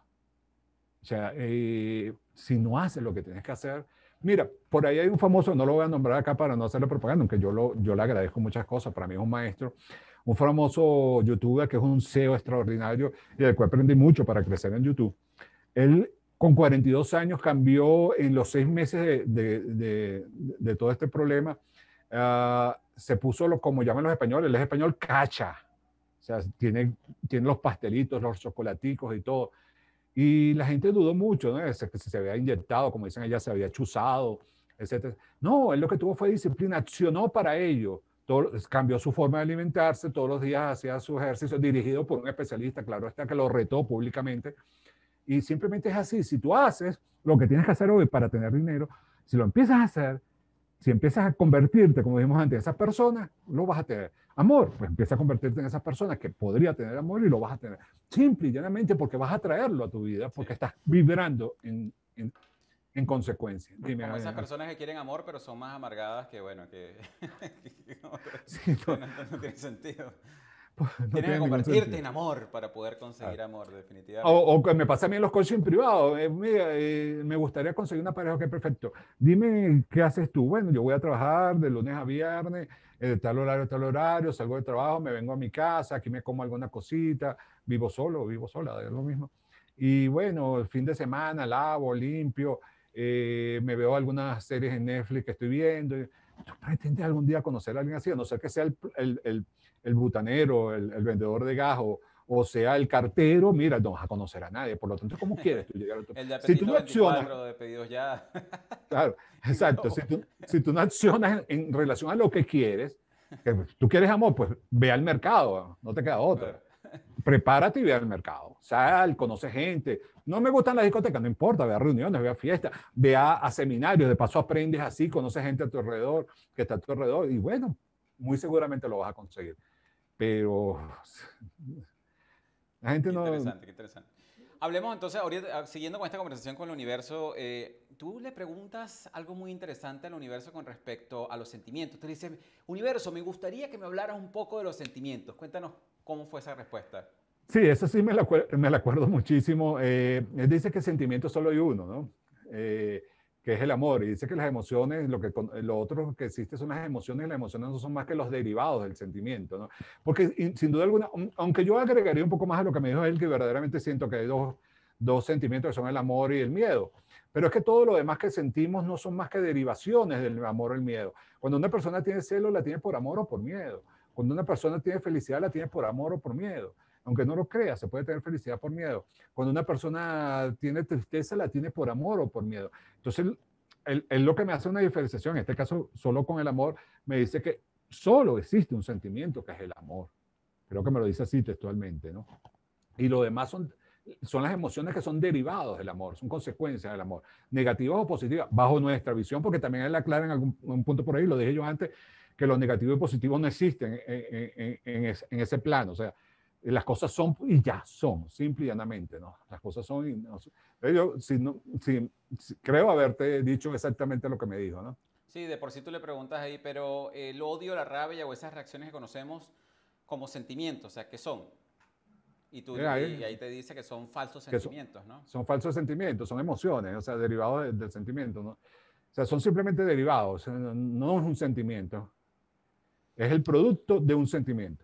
O sea, eh, si no haces lo que tienes que hacer, Mira, por ahí hay un famoso, no lo voy a nombrar acá para no hacerle propaganda, aunque yo, lo, yo le agradezco muchas cosas, para mí es un maestro, un famoso youtuber que es un CEO extraordinario y del cual aprendí mucho para crecer en YouTube. Él con 42 años cambió en los seis meses de, todo este problema, ah, se puso, lo, como llaman los españoles, el español cacha, o sea, tiene, tiene los pastelitos, los chocolaticos y todo. Y la gente dudó mucho, ¿no? Es que se había inyectado, como dicen ella se había chuzado, etc. No, él lo que tuvo fue disciplina, accionó para ello. Todo, pues, cambió su forma de alimentarse, todos los días hacía su ejercicio, dirigido por un especialista, claro está, que lo retó públicamente. Y simplemente es así, si tú haces lo que tienes que hacer hoy para tener dinero, si lo empiezas a hacer, si empiezas a convertirte, como dijimos antes, esa persona, lo vas a tener. Amor, pues empieza a convertirte en esa persona que podría tener amor y lo vas a tener. Simple y llanamente porque vas a traerlo a tu vida, porque estás vibrando en, en, consecuencia. como esas personas que quieren amor, pero son más amargadas que, bueno, que, no, tiene sentido. No Tienes que convertirte en amor para poder conseguir ah. amor, definitivamente. O, o, me pasa a mí en los coches privados. Eh, eh, me, gustaría conseguir una pareja que perfecto. Dime, ¿qué haces tú? Bueno, yo voy a trabajar de lunes a viernes, eh, de tal horario a tal horario, salgo de trabajo, me vengo a mi casa, aquí me como alguna cosita, vivo solo, vivo sola, es lo mismo. Y bueno, el fin de semana lavo, limpio, eh, me veo algunas series en Netflix que estoy viendo, ¿Tú pretendes algún día conocer a alguien así, a no ser que sea el, butanero, el, vendedor de gajo, o sea el cartero, mira, no vas a conocer a nadie. Por lo tanto, ¿cómo quieres llegar a tu... si tú no accionas, de pedidos ya. claro, exacto. Si, tú, no accionas en, relación a lo que quieres, pues, tú quieres amor, pues ve al mercado, no te queda otra prepárate y ve al mercado. Sal, conoce gente. No me gustan las discotecas, no importa, ve a reuniones, ve a fiestas, ve a, seminarios. De paso aprendes así, conoces gente a tu alrededor, que está a tu alrededor. Y bueno, muy seguramente lo vas a conseguir. Pero la gente qué Interesante, qué interesante. Hablemos entonces, ahorita, ah, siguiendo con esta conversación con el universo, eh, tú le preguntas algo muy interesante al universo con respecto a los sentimientos. Tú le dices, universo, me gustaría que me hablaras un poco de los sentimientos. Cuéntanos ¿Cómo fue esa respuesta? Sí, eso sí me la, me acuerdo muchísimo. Eh, él dice que sentimiento solo hay uno, ¿no? Eh, que es el amor. Y dice que las emociones, lo, que, lo otro que existe son las emociones, y las emociones no son más que los derivados del sentimiento, ¿no? Porque sin duda alguna, aunque yo agregaría un poco más a lo que me dijo él, que verdaderamente siento que hay dos, dos sentimientos que son el amor y el miedo. Pero es que todo lo demás que sentimos no son más que derivaciones del amor o el miedo. Cuando una persona tiene celo, la tiene por amor o por miedo. Cuando una persona tiene felicidad, la tiene por amor o por miedo. Aunque no lo crea, se puede tener felicidad por miedo. Cuando una persona tiene tristeza, la tiene por amor o por miedo. Entonces, es lo que me hace una diferenciación, en este caso solo con el amor, me dice que solo existe un sentimiento que es el amor. Creo que me lo dice así textualmente, ¿no? Y lo demás son, son las emociones que son derivados del amor, son consecuencias del amor, negativas o positivas, bajo nuestra visión, porque también él aclara en algún punto por ahí, lo dije yo antes, que lo negativo y positivo no existen en, ese, plano. O sea, las cosas son y ya son, simple y llanamente, ¿no? Las cosas son y no Yo si si, creo haberte dicho exactamente lo que me dijo, ¿no? Sí, de por sí tú le preguntas ahí, pero el odio, la rabia o esas reacciones que conocemos como sentimientos, o sea, ¿qué son? Y, tú, ahí, y ahí te dice que son falsos sentimientos, ¿no? Son falsos sentimientos, son emociones, o sea, derivados del sentimiento, ¿no? O sea, son simplemente derivados, no es un sentimiento. Es el producto de un sentimiento.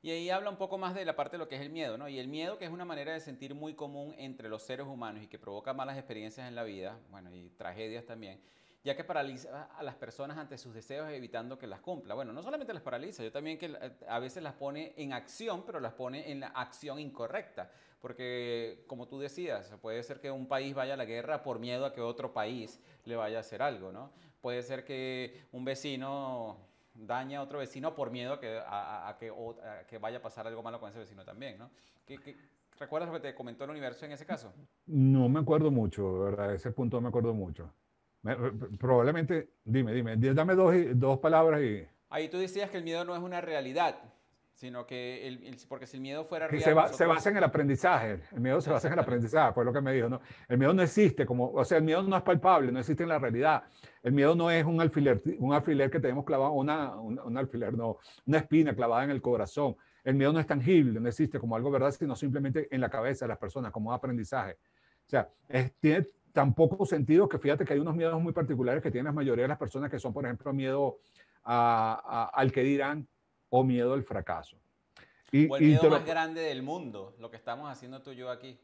Y ahí habla un poco más de la parte de lo que es el miedo, ¿no? Y el miedo, que es una manera de sentir muy común entre los seres humanos y que provoca malas experiencias en la vida, bueno, y tragedias también, ya que paraliza a las personas ante sus deseos evitando que las cumpla. Bueno, no solamente las paraliza, yo también que eh, a veces las pone en acción, pero las pone en la acción incorrecta, porque como tú decías, puede ser que un país vaya a la guerra por miedo a que otro país le vaya a hacer algo, ¿no? Puede ser que un vecino daña a otro vecino por miedo a que, a, que, que, vaya a pasar algo malo con ese vecino también, ¿no? recuerdas lo que te comentó el universo en ese caso? No me acuerdo mucho, ¿verdad? Ese punto no me acuerdo mucho. probablemente, dime, dime, dame dos, dos palabras y... Ahí tú decías que el miedo no es una realidad sino que el, porque si el miedo fuera real... Se, se, basa en el aprendizaje, el miedo se basa en el aprendizaje, fue lo que me dijo, ¿no? El miedo no existe, como, o sea, el miedo no es palpable, no existe en la realidad, el miedo no es un alfiler, un alfiler que tenemos clavado, una, un, alfiler, no, una espina clavada en el corazón, el miedo no es tangible, no existe como algo verdad, sino simplemente en la cabeza de las personas, como aprendizaje. O sea, tiene tan poco sentido que fíjate que hay unos miedos muy particulares que tienen la mayoría de las personas que son, por ejemplo, miedo a, al que dirán, o miedo al fracaso. Y, o el miedo más grande del mundo, lo que estamos haciendo tú y yo aquí.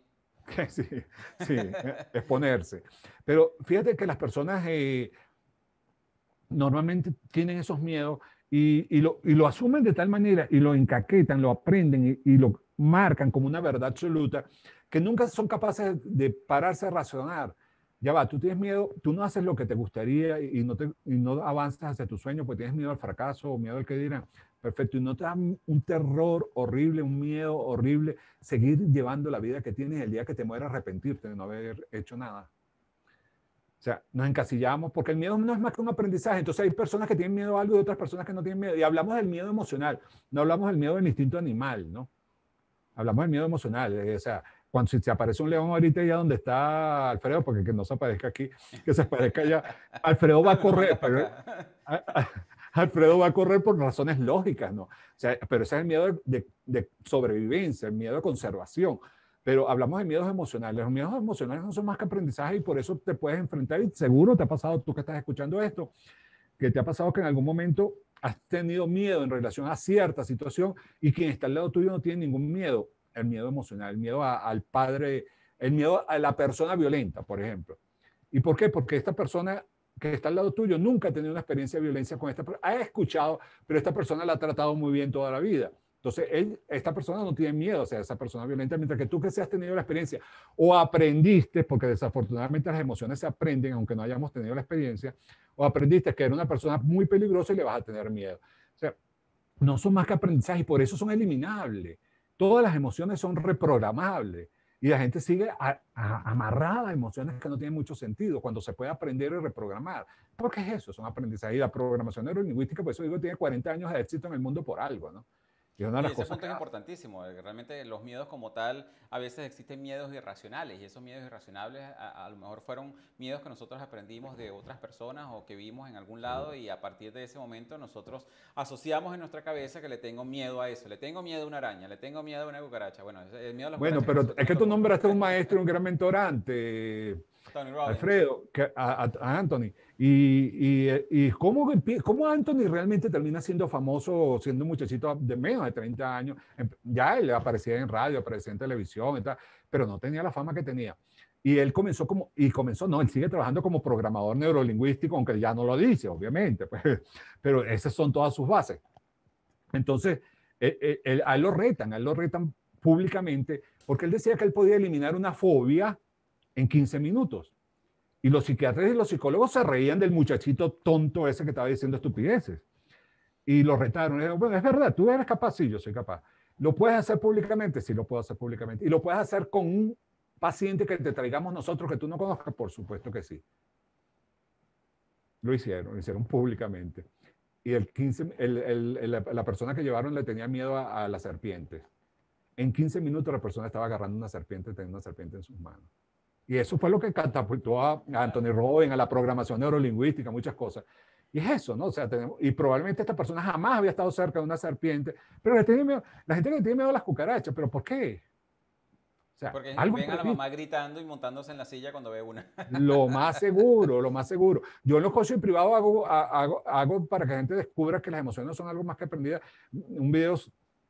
sí, sí, exponerse. Pero fíjate que las personas eh, normalmente tienen esos miedos y, lo, asumen de tal manera y lo encaquetan, lo aprenden y, y, lo marcan como una verdad absoluta que nunca son capaces de pararse a razonar ya va, tú tienes miedo, tú no haces lo que te gustaría y, no, avanzas hacia tu sueño porque tienes miedo al fracaso o miedo al que dirán. Perfecto, y no te da un terror horrible, un miedo horrible seguir llevando la vida que tienes el día que te mueras arrepentirte de no haber hecho nada. O sea, nos encasillamos porque el miedo no es más que un aprendizaje. Entonces hay personas que tienen miedo a algo y otras personas que no tienen miedo. Y hablamos del miedo emocional, no hablamos del miedo del instinto animal, ¿no? Hablamos del miedo emocional, eh, o sea, cuando si se aparece un león ahorita ya donde está Alfredo, porque que no se aparezca aquí, que se aparezca allá, Alfredo va a correr, Alfredo va a correr por razones lógicas, ¿no? O sea, pero ese es el miedo de, de sobrevivencia, el miedo de conservación. Pero hablamos de miedos emocionales. Los miedos emocionales no son más que aprendizaje y por eso te puedes enfrentar y seguro te ha pasado, tú que estás escuchando esto, que te ha pasado que en algún momento has tenido miedo en relación a cierta situación y quien está al lado tuyo no tiene ningún miedo el miedo emocional, el miedo al padre, el miedo a la persona violenta, por ejemplo. ¿Y por qué? Porque esta persona que está al lado tuyo nunca ha tenido una experiencia de violencia con esta persona, ha escuchado, pero esta persona la ha tratado muy bien toda la vida. Entonces, esta persona no tiene miedo, o sea, esa persona violenta, mientras que tú que se has tenido la experiencia o aprendiste, porque desafortunadamente las emociones se aprenden, aunque no hayamos tenido la experiencia, o aprendiste que era una persona muy peligrosa y le vas a tener miedo. O sea, no son más que aprendizajes y por eso son eliminables. Todas las emociones son reprogramables y la gente sigue amarrada a emociones que no tienen mucho sentido cuando se puede aprender y reprogramar. ¿Por qué es eso? Son aprendizajes. Y la programación neurolingüística, por eso digo, tiene 40 años de éxito en el mundo por algo, ¿no? Y, ese es importantísimo. Eh, realmente los miedos como tal, a veces existen miedos irracionales y esos miedos irracionales a, lo mejor fueron miedos que nosotros aprendimos de otras personas o que vimos en algún lado y a partir de ese momento nosotros asociamos en nuestra cabeza que le tengo miedo a eso, le tengo miedo a una araña, le tengo miedo a una cucaracha. Bueno, el miedo a las Bueno, pero es que tú nombraste un maestro, un gran mentor antes. Alfredo, que a, Anthony. Y, cómo, Anthony realmente termina siendo famoso, siendo un muchachito de menos de 30 años. Em, ya él aparecía en radio, aparecía en televisión, y pero no tenía la fama que tenía. Y él comenzó como, y comenzó, no, él sigue trabajando como programador neurolingüístico, aunque ya no lo dice, obviamente, pues, pero esas son todas sus bases. Entonces, e, e, a él lo retan, a él lo retan públicamente, porque él decía que él podía eliminar una fobia en 15 minutos. Y los psiquiatras y los psicólogos se reían del muchachito tonto ese que estaba diciendo estupideces. Y lo retaron. bueno, es verdad, tú eres capaz, sí, yo soy capaz. ¿Lo puedes hacer públicamente? Sí, lo puedo hacer públicamente. ¿Y lo puedes hacer con un paciente que te traigamos nosotros que tú no conozcas? Por supuesto que sí. Lo hicieron, lo hicieron públicamente. Y el 15, la persona que llevaron le tenía miedo a, a la serpiente. En 15 minutos la persona estaba agarrando una serpiente, teniendo una serpiente en sus manos. Y eso fue lo que catapultó a, Anthony Robin, a la programación neurolingüística, muchas cosas. Y es eso, ¿no? O sea, tenemos, y probablemente esta persona jamás había estado cerca de una serpiente, pero la gente que tiene miedo a las cucarachas, pero ¿por qué? O sea, Porque algo ven a la mamá gritando y montándose en la silla cuando ve una. Lo más seguro, lo más seguro. Yo en los coches privados hago, hago, hago para que la gente descubra que las emociones son algo más que aprendidas. Un video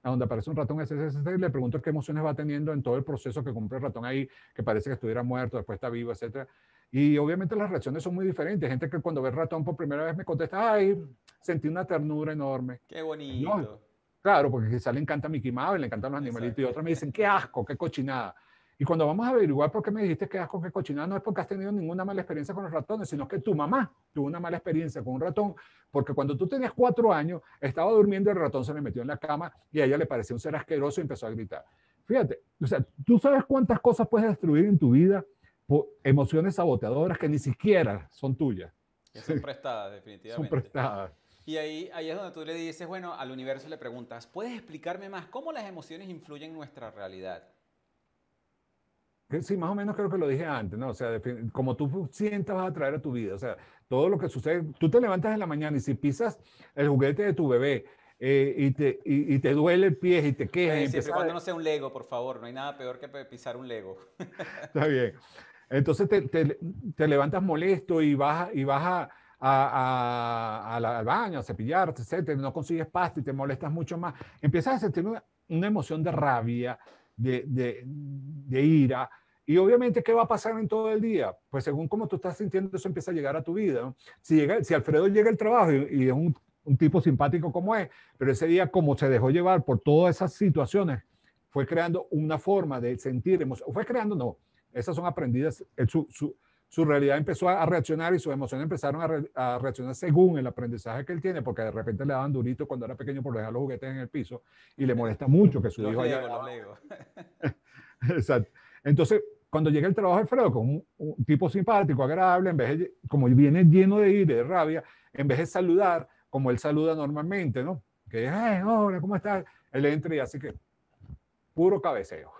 a donde aparece un ratón y le pregunto qué emociones va teniendo en todo el proceso que cumple el ratón ahí, que parece que estuviera muerto, después está vivo, etc. Y obviamente las reacciones son muy diferentes. Gente que cuando ve ratón por primera vez me contesta, ay, sentí una ternura enorme. Qué bonito. claro, porque quizá le encanta Mickey Mouse, le encantan los animalitos, y otros me dicen, qué asco, qué cochinada. Y cuando vamos a averiguar por qué me dijiste que asco, que cochinada, no es porque has tenido ninguna mala experiencia con los ratones, sino que tu mamá tuvo una mala experiencia con un ratón, porque cuando tú tenías cuatro años, estaba durmiendo, el ratón se le metió en la cama y a ella le pareció un ser asqueroso y empezó a gritar. Fíjate, o sea, tú sabes cuántas cosas puedes destruir en tu vida por emociones saboteadoras que ni siquiera son tuyas. son prestadas, definitivamente. Son prestadas. Y ahí, ahí es donde tú le dices, bueno, al universo le preguntas, ¿puedes explicarme más cómo las emociones influyen en nuestra realidad? Sí, más o menos creo que lo dije antes, ¿no? O sea, como tú sientas vas a traer a tu vida, o sea, todo lo que sucede, tú te levantas en la mañana y si pisas el juguete de tu bebé eh, y, te, y, te duele el pie y te quejas. Sí, siempre cuando no sea un Lego, por favor, no hay nada peor que pisar un Lego. Está bien. Entonces te, te, levantas molesto y vas, y vas a, a, al baño a cepillarte, etcétera, no consigues pasta y te molestas mucho más. Empiezas a sentir una emoción de rabia, de, de, ira. Y obviamente, ¿qué va a pasar en todo el día? Pues según cómo tú estás sintiendo, eso empieza a llegar a tu vida. Si, llega, si Alfredo llega al trabajo y, es un, un, tipo simpático como es, pero ese día como se dejó llevar por todas esas situaciones, fue creando una forma de sentir, fue creando, no, esas son aprendidas, el, su, su, su realidad empezó a reaccionar y sus emociones empezaron a, reaccionar según el aprendizaje que él tiene, porque de repente le daban durito cuando era pequeño por dejar los juguetes en el piso y le molesta mucho que su hijo haya... Entonces, cuando llega el trabajo de Alfredo, con un, tipo simpático, agradable, en vez de, como viene lleno de ira, de rabia, en vez de saludar como él saluda normalmente, ¿no? Que, ay, hola, ¿cómo estás? Él entra y hace que, puro cabeceo.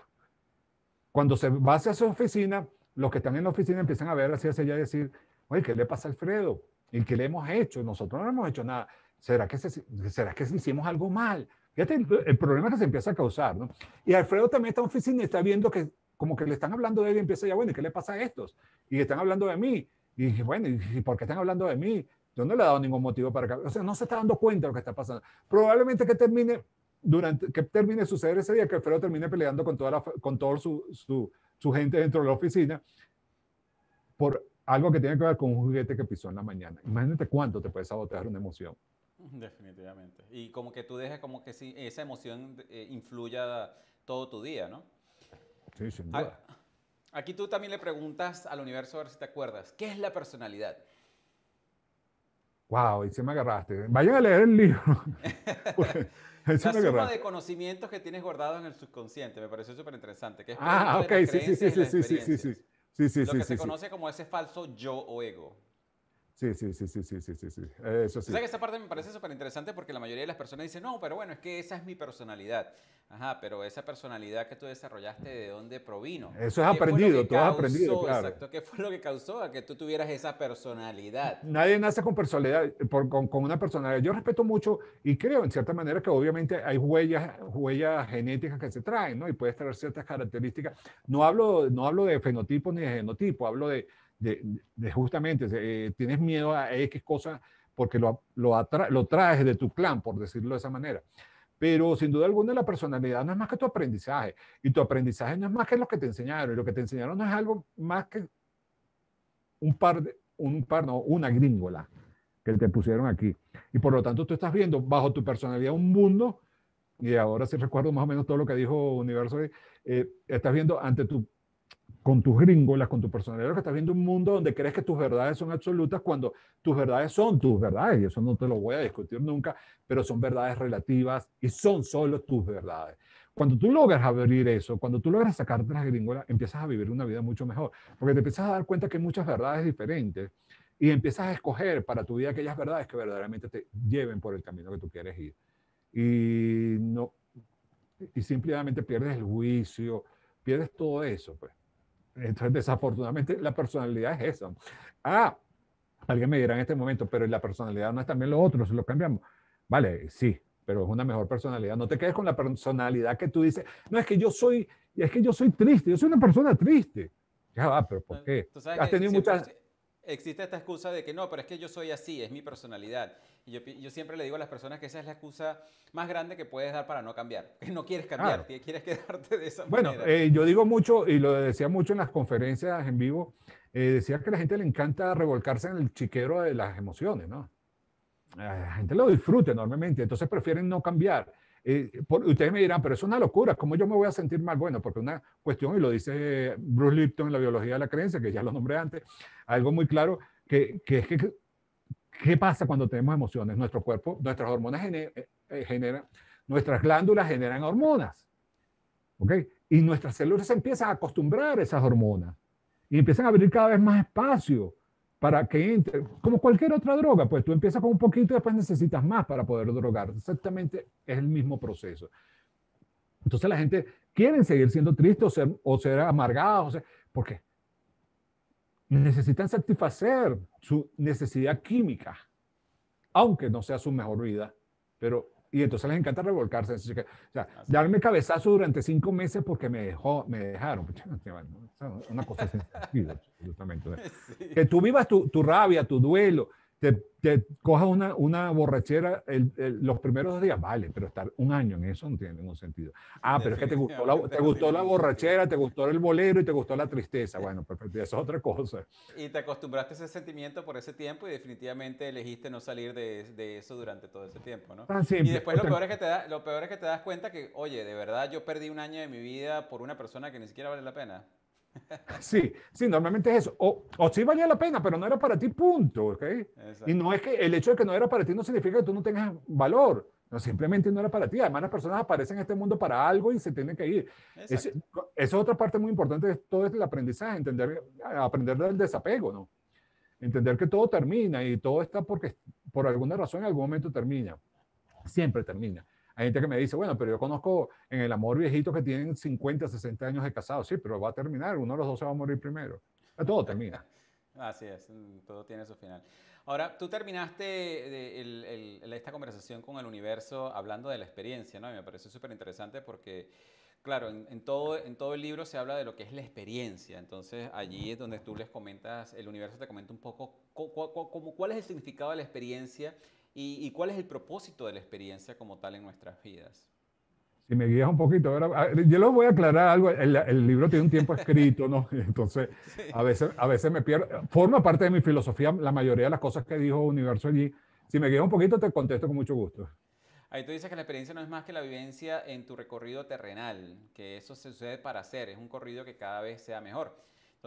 Cuando se va hacia su oficina, los que están en la oficina empiezan a ver hacia allá y decir, oye, ¿qué le pasa a Alfredo? ¿Y qué le hemos hecho? Nosotros no hemos hecho nada. ¿Será que, ¿será que hicimos algo mal? Fíjate el, el, problema que se empieza a causar, ¿no? Y Alfredo también está en oficina y está viendo que como que le están hablando de él y empieza ya, bueno, ¿y qué le pasa a estos? Y están hablando de mí. Y bueno, ¿y por qué están hablando de mí? Yo no le he dado ningún motivo para que... O sea, no se está dando cuenta de lo que está pasando. Probablemente que termine durante, que termine de suceder ese día, que Alfredo termine peleando con toda, con su, gente dentro de la oficina por algo que tiene que ver con un juguete que pisó en la mañana. Imagínate cuánto te puede sabotear una emoción. Definitivamente. Y como que tú dejes como que si esa emoción eh, influya todo tu día, ¿no? Sí, sin ah, duda. Aquí tú también le preguntas al universo, a ver si te acuerdas, ¿qué es la personalidad? Wow, y se me agarraste. Vayan a leer el libro. Es un una de conocimientos que tienes guardados en el subconsciente, me pareció súper interesante. ah, ok, sí, sí, sí, Lo que se conoce como ese falso yo o ego. Sí, sí, sí, sí, sí, sí, sí, Eso sí. O sea que esa parte me parece súper interesante porque la mayoría de las personas dicen, no, pero bueno, es que esa es mi personalidad. Ajá, pero esa personalidad que tú desarrollaste, ¿de dónde provino? Eso es aprendido, todo es aprendido, Exacto, ¿qué fue lo que causó a que tú tuvieras esa personalidad? Nadie nace con personalidad, con, con, una personalidad. Yo respeto mucho y creo en cierta manera que obviamente hay huellas, huellas genéticas que se traen, ¿no? Y puedes traer ciertas características. No hablo, no hablo de fenotipo ni de genotipo, hablo de de, justamente, eh, tienes miedo a X cosas porque lo, lo, traes de tu clan, por decirlo de esa manera. Pero sin duda alguna la personalidad no es más que tu aprendizaje. Y tu aprendizaje no es más que lo que te enseñaron. Y lo que te enseñaron no es algo más que un par, de, un par no, una gringola que te pusieron aquí. Y por lo tanto tú estás viendo bajo tu personalidad un mundo, y ahora sí recuerdo más o menos todo lo que dijo Universo, eh, estás viendo ante tu con tus gringolas, con tu personalidad, que estás viendo un mundo donde crees que tus verdades son absolutas cuando tus verdades son tus verdades, y eso no te lo voy a discutir nunca, pero son verdades relativas y son solo tus verdades. Cuando tú logras abrir eso, cuando tú logras sacarte las gringolas, empiezas a vivir una vida mucho mejor, porque te empiezas a dar cuenta que hay muchas verdades diferentes y empiezas a escoger para tu vida aquellas verdades que verdaderamente te lleven por el camino que tú quieres ir. Y no y simplemente pierdes el juicio, pierdes todo eso, pues. Entonces, desafortunadamente, la personalidad es eso. Ah, alguien me dirá en este momento, pero la personalidad no es también lo otro, si lo cambiamos. Vale, sí, pero es una mejor personalidad. No te quedes con la personalidad que tú dices, no, es que yo soy, es que yo soy triste, yo soy una persona triste. Ya va, pero ¿por qué? Has tenido muchas existe esta excusa de que no, pero es que yo soy así, es mi personalidad. Y yo, siempre le digo a las personas que esa es la excusa más grande que puedes dar para no cambiar, no quieres cambiar, quieres quedarte de esa bueno, manera. Bueno, eh, yo digo mucho y lo decía mucho en las conferencias en vivo, eh, decía que a la gente le encanta revolcarse en el chiquero de las emociones, ¿no? Eh, la gente lo disfruta enormemente, entonces prefieren no cambiar. Eh, ustedes me dirán, pero es una locura, ¿cómo yo me voy a sentir más Bueno, porque una cuestión, y lo dice Bruce Lipton en la biología de la creencia, que ya lo nombré antes, algo muy claro, que, es que, ¿qué pasa cuando tenemos emociones? Nuestro cuerpo, nuestras hormonas eh, eh, generan, nuestras glándulas generan hormonas, ¿ok? Y nuestras células se empiezan a acostumbrar a esas hormonas y empiezan a abrir cada vez más espacio para que entre, como cualquier otra droga, pues tú empiezas con un poquito y después necesitas más para poder drogar. Exactamente es el mismo proceso. Entonces la gente quiere seguir siendo triste o ser, o amargados, o porque necesitan satisfacer su necesidad química, aunque no sea su mejor vida, pero y entonces les encanta revolcarse. O sea, darme cabezazo durante cinco meses porque me, dejó, me dejaron. Una cosa sencilla, Que tú vivas tu, tu rabia, tu duelo te, cojas una, una borrachera los primeros días, vale, pero estar un año en eso no tiene ningún sentido. Ah, pero es que te gustó, la, te gustó la borrachera, te gustó el bolero y te gustó la tristeza. Bueno, perfecto, eso es otra cosa. Y te acostumbraste a ese sentimiento por ese tiempo y definitivamente elegiste no salir de, de eso durante todo ese tiempo, ¿no? Ah, y después lo peor, es que te da, lo peor es que te das cuenta que, oye, de verdad yo perdí un año de mi vida por una persona que ni siquiera vale la pena. Sí, sí, normalmente es eso. O, sí valía la pena, pero no era para ti, punto. ¿okay? Y no es que el hecho de que no era para ti no significa que tú no tengas valor. No, simplemente no era para ti. Además, las personas aparecen en este mundo para algo y se tienen que ir. esa es otra parte muy importante de todo el aprendizaje, entender, aprender del desapego, ¿no? Entender que todo termina y todo está porque por alguna razón en algún momento termina. Siempre termina. Hay gente que me dice, bueno, pero yo conozco en el amor viejito que tienen 50, 60 años de casado. Sí, pero va a terminar, uno de los dos se va a morir primero. Todo termina. Así es, mm, todo tiene su final. Ahora, tú terminaste de, esta conversación con el universo hablando de la experiencia, ¿no? Y me parece súper interesante porque, claro, en, todo, en todo el libro se habla de lo que es la experiencia. Entonces, allí es donde tú les comentas, el universo te comenta un poco cuál es el significado de la experiencia y, cuál es el propósito de la experiencia como tal en nuestras vidas. Si me guías un poquito, ah, yo lo voy a aclarar algo. El, libro tiene un tiempo escrito, ¿no? Entonces, a, veces, a veces me pierdo. Forma parte de mi filosofía la mayoría de las cosas que dijo Universo allí. Si me guías un poquito, te contesto con mucho gusto. Ahí tú dices que la experiencia no es más que la vivencia en tu recorrido terrenal, que eso se sucede para hacer, es un corrido que cada vez sea mejor.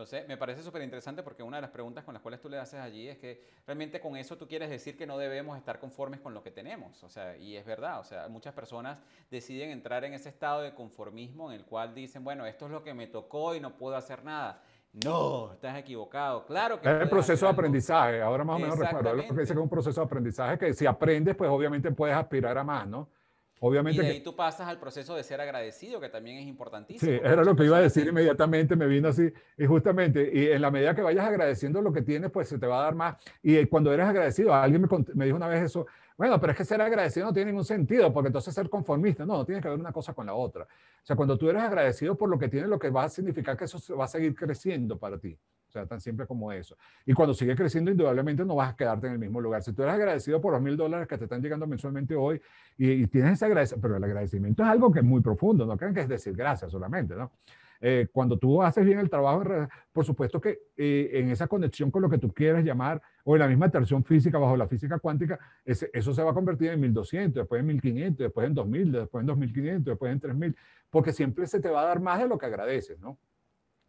Entonces, me parece súper interesante porque una de las preguntas con las cuales tú le haces allí es que realmente con eso tú quieres decir que no debemos estar conformes con lo que tenemos. O sea, y es verdad, o sea, muchas personas deciden entrar en ese estado de conformismo en el cual dicen, bueno, esto es lo que me tocó y no puedo hacer nada. No, estás equivocado. Claro que es el proceso de aprendizaje. Ahora más o menos recuerdo lo que es un proceso de aprendizaje que si aprendes, pues obviamente puedes aspirar a más, ¿no? Obviamente y ahí tú pasas al proceso de ser agradecido, que también es importantísimo. Sí, era lo que iba a decir inmediatamente, me vino así, y justamente, y en la medida que vayas agradeciendo lo que tienes, pues se te va a dar más. Y eh, cuando eres agradecido, alguien me, me dijo una vez eso, bueno, pero es que ser agradecido no tiene ningún sentido, porque entonces ser conformista, no, no tiene que ver una cosa con la otra. O sea, cuando tú eres agradecido por lo que tienes, lo que va a significar que eso va a seguir creciendo para ti tan siempre como eso. Y cuando sigue creciendo, indudablemente no vas a quedarte en el mismo lugar. Si tú eres agradecido por los mil dólares que te están llegando mensualmente hoy y, tienes ese agradecimiento, pero el agradecimiento es algo que es muy profundo, no crean que es decir gracias solamente, ¿no? Eh, cuando tú haces bien el trabajo, por supuesto que eh, en esa conexión con lo que tú quieras llamar, o en la misma atracción física, bajo la física cuántica, eso se va a convertir en 1200, después en 1500, después en 2000, después en 2500, después en 3000, porque siempre se te va a dar más de lo que agradeces, ¿no?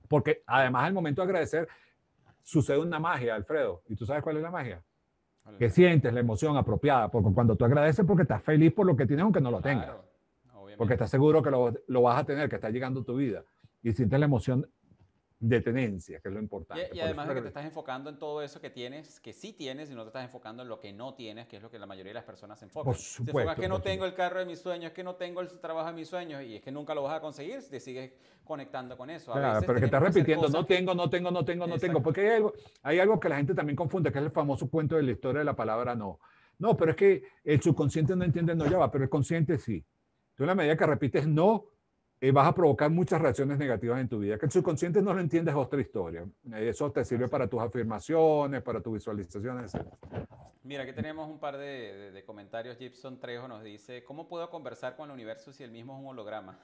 Porque además al momento de agradecer sucede una magia, Alfredo. ¿Y tú sabes cuál es la magia? Que sientes la emoción apropiada, porque cuando tú agradeces porque estás feliz por lo que tienes aunque no lo tengas. Porque estás seguro que lo, lo, vas a tener, que está llegando tu vida. Y sientes la emoción de tenencia, que es lo importante. Y, además de que te estás enfocando en todo eso que tienes, que sí tienes, y no te estás enfocando en lo que no tienes, que es lo que la mayoría de las personas se enfocan. Por supuesto, que no tengo el carro de mis sueños, que no tengo el trabajo de mis sueños, y es que nunca lo vas a conseguir si te sigues conectando con eso. claro, veces pero que estás repitiendo, no tengo, no tengo, no tengo, no tengo, porque hay algo, hay algo que la gente también confunde, que es el famoso cuento de la historia de la palabra no. No, pero es que el subconsciente no entiende no ya va, pero el consciente sí. Tú en la medida que repites no, eh, vas a provocar muchas reacciones negativas en tu vida. Que el subconsciente no lo entiendes es otra historia. Eso te sirve para tus afirmaciones, para tus visualizaciones, Mira, aquí tenemos un par de, comentarios. Gibson Trejo nos dice, ¿cómo puedo conversar con el universo si el mismo es un holograma?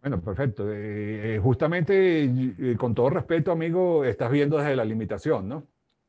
Bueno, perfecto. Eh, eh, justamente, con todo respeto, amigo, estás viendo desde la limitación, ¿no?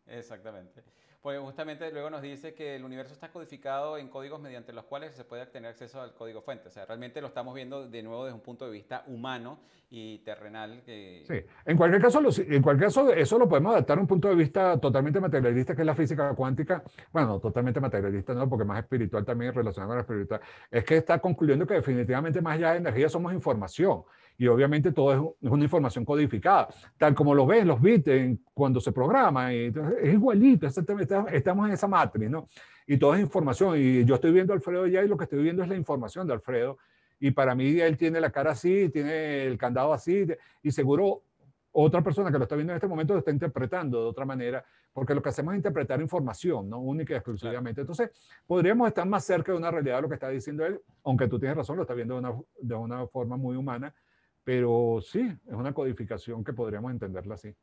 Exactamente. Pues justamente luego nos dice que el universo está codificado en códigos mediante los cuales se puede tener acceso al código fuente. O sea, realmente lo estamos viendo de nuevo desde un punto de vista humano y terrenal. Sí, en cualquier, caso, en cualquier caso, eso lo podemos adaptar a un punto de vista totalmente materialista, que es la física cuántica. Bueno, totalmente materialista, no, porque más espiritual también relacionado con la espiritual. Es que está concluyendo que definitivamente más allá de energía somos información. Y obviamente todo es, una información codificada. Tal como lo ves, los bits cuando se programa, y es igualito, estamos en esa matriz, ¿no? Y todo es información. Y yo estoy viendo a Alfredo ya y lo que estoy viendo es la información de Alfredo. Y para mí él tiene la cara así, tiene el candado así, y seguro otra persona que lo está viendo en este momento lo está interpretando de otra manera, porque lo que hacemos es interpretar información, no única y exclusivamente. Entonces, podríamos estar más cerca de una realidad de lo que está diciendo él, aunque tú tienes razón, lo está viendo de una, de una forma muy humana, pero sí, es una codificación que podríamos entenderla así.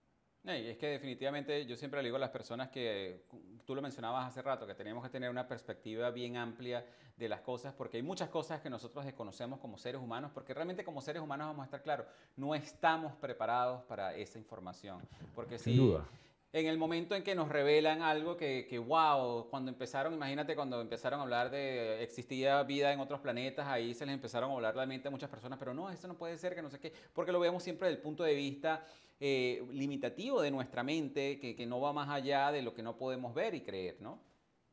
Y es que definitivamente yo siempre le digo a las personas que tú lo mencionabas hace rato, que tenemos que tener una perspectiva bien amplia de las cosas, porque hay muchas cosas que nosotros desconocemos como seres humanos, porque realmente como seres humanos vamos a estar claros, no estamos preparados para esa información. Porque Sin duda en el momento en que nos revelan algo que, que, wow, cuando empezaron, imagínate cuando empezaron a hablar de existía vida en otros planetas, ahí se les empezaron a hablar la mente a muchas personas, pero no, eso no puede ser, que no sé qué, porque lo vemos siempre desde el punto de vista eh, limitativo de nuestra mente, que, que, no va más allá de lo que no podemos ver y creer, ¿no?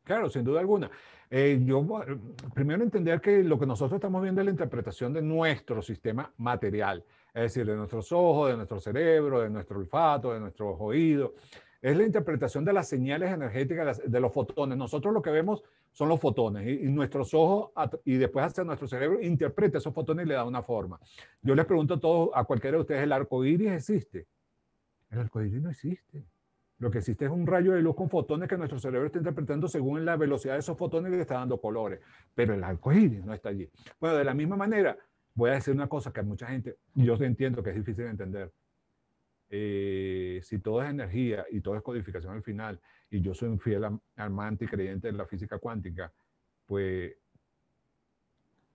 Claro, sin duda alguna. Eh, yo eh, primero entender que lo que nosotros estamos viendo es la interpretación de nuestro sistema material, es decir, de nuestros ojos, de nuestro cerebro, de nuestro olfato, de nuestros oídos es la interpretación de las señales energéticas de los fotones. Nosotros lo que vemos son los fotones y, nuestros ojos y después hasta nuestro cerebro interpreta esos fotones y le da una forma. Yo les pregunto a todos, a cualquiera de ustedes, ¿el arco iris existe? El arco iris no existe. Lo que existe es un rayo de luz con fotones que nuestro cerebro está interpretando según la velocidad de esos fotones y le está dando colores. Pero el arco iris no está allí. Bueno, de la misma manera, voy a decir una cosa que a mucha gente, yo entiendo que es difícil de entender. Eh, si todo es energía y todo es codificación al final, y yo soy un fiel amante y creyente de la física cuántica, pues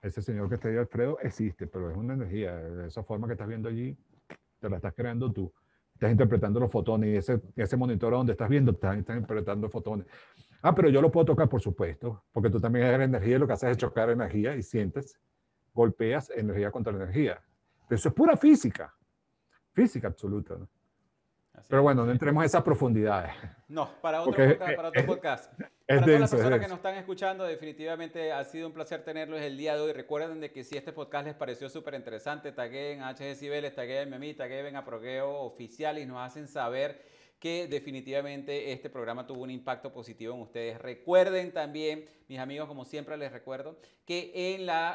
ese señor que está ahí, Alfredo, existe, pero es una energía. Esa forma que estás viendo allí, te la estás creando tú. Estás interpretando los fotones y ese, ese monitor donde estás viendo, estás, interpretando fotones. Ah, pero yo lo puedo tocar, por supuesto, porque tú también eres energía y lo que haces es chocar energía y sientes, golpeas energía contra energía. eso es pura física física absoluta. Pero bueno, no entremos a esas profundidades. No, para otro podcast. Para, las personas que nos están escuchando, definitivamente ha sido un placer tenerlos el día de hoy. Recuerden de que si este podcast les pareció súper interesante, taguen a HG Cibeles, taguen a mí, taguen a Progueo Oficial y nos hacen saber que definitivamente este programa tuvo un impacto positivo en ustedes. Recuerden también, mis amigos, como siempre les recuerdo, que en la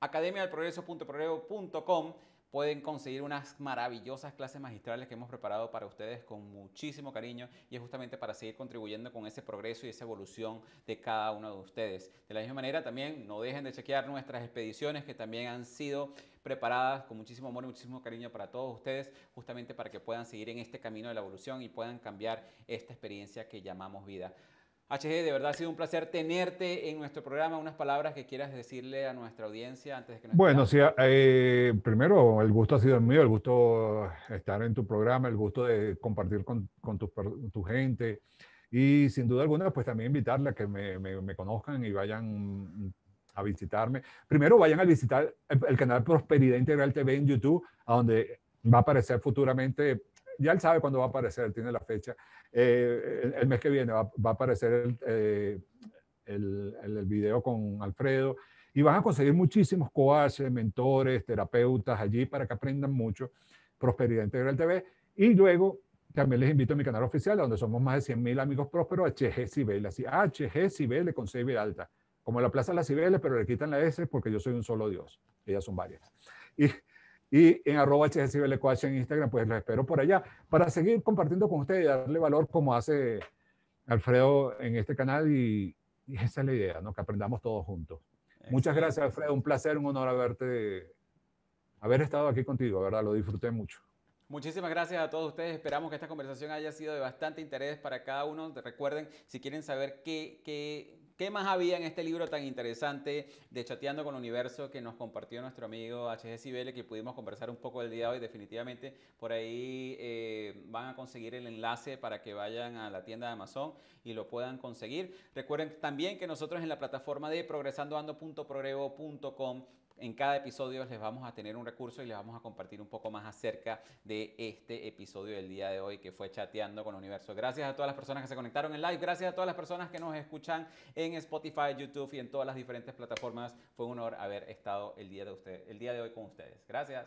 academia del academiadelprogreso.progreso.com Pueden conseguir unas maravillosas clases magistrales que hemos preparado para ustedes con muchísimo cariño y es justamente para seguir contribuyendo con ese progreso y esa evolución de cada uno de ustedes. De la misma manera, también no dejen de chequear nuestras expediciones que también han sido preparadas con muchísimo amor y muchísimo cariño para todos ustedes, justamente para que puedan seguir en este camino de la evolución y puedan cambiar esta experiencia que llamamos vida. HG, de verdad ha sido un placer tenerte en nuestro programa. Unas palabras que quieras decirle a nuestra audiencia antes de que nos Bueno, sí, eh, primero, el gusto ha sido el mío, el gusto estar en tu programa, el gusto de compartir con, tu, gente. Y sin duda alguna, pues también invitarle a que me, conozcan y vayan a visitarme. Primero, vayan a visitar el, el canal Prosperidad Integral TV en YouTube, a donde va a aparecer futuramente ya él sabe cuándo va a aparecer, tiene la fecha. Eh, el, mes que viene va, a aparecer eh, el, video con Alfredo y van a conseguir muchísimos coaches, mentores, terapeutas allí para que aprendan mucho Prosperidad Integral TV. Y luego también les invito a mi canal oficial, donde somos más de 100.000 amigos prósperos, HG Cibeles, así HG Cibeles con CB alta, como la Plaza de las Cibeles, pero le quitan la S porque yo soy un solo Dios, ellas son varias. Y, y en arroba hsblcoach en Instagram, pues los espero por allá para seguir compartiendo con ustedes y darle valor como hace Alfredo en este canal y, esa es la idea, ¿no? Que aprendamos todos juntos. Muchas gracias, Alfredo. Un placer, un honor haberte, haber estado aquí contigo, ¿verdad? Lo disfruté mucho. Muchísimas gracias a todos ustedes. Esperamos que esta conversación haya sido de bastante interés para cada uno. Recuerden, si quieren saber qué, qué ¿Qué más había en este libro tan interesante de Chateando con el Universo que nos compartió nuestro amigo HG Cibele, que pudimos conversar un poco el día de hoy? Definitivamente por ahí eh, van a conseguir el enlace para que vayan a la tienda de Amazon y lo puedan conseguir. Recuerden también que nosotros en la plataforma de progresandoando.progrevo.com en cada episodio les vamos a tener un recurso y les vamos a compartir un poco más acerca de este episodio del día de hoy que fue Chateando con Universo. Gracias a todas las personas que se conectaron en live, gracias a todas las personas que nos escuchan en Spotify, YouTube y en todas las diferentes plataformas. Fue un honor haber estado el día de, usted, el día de hoy con ustedes. Gracias.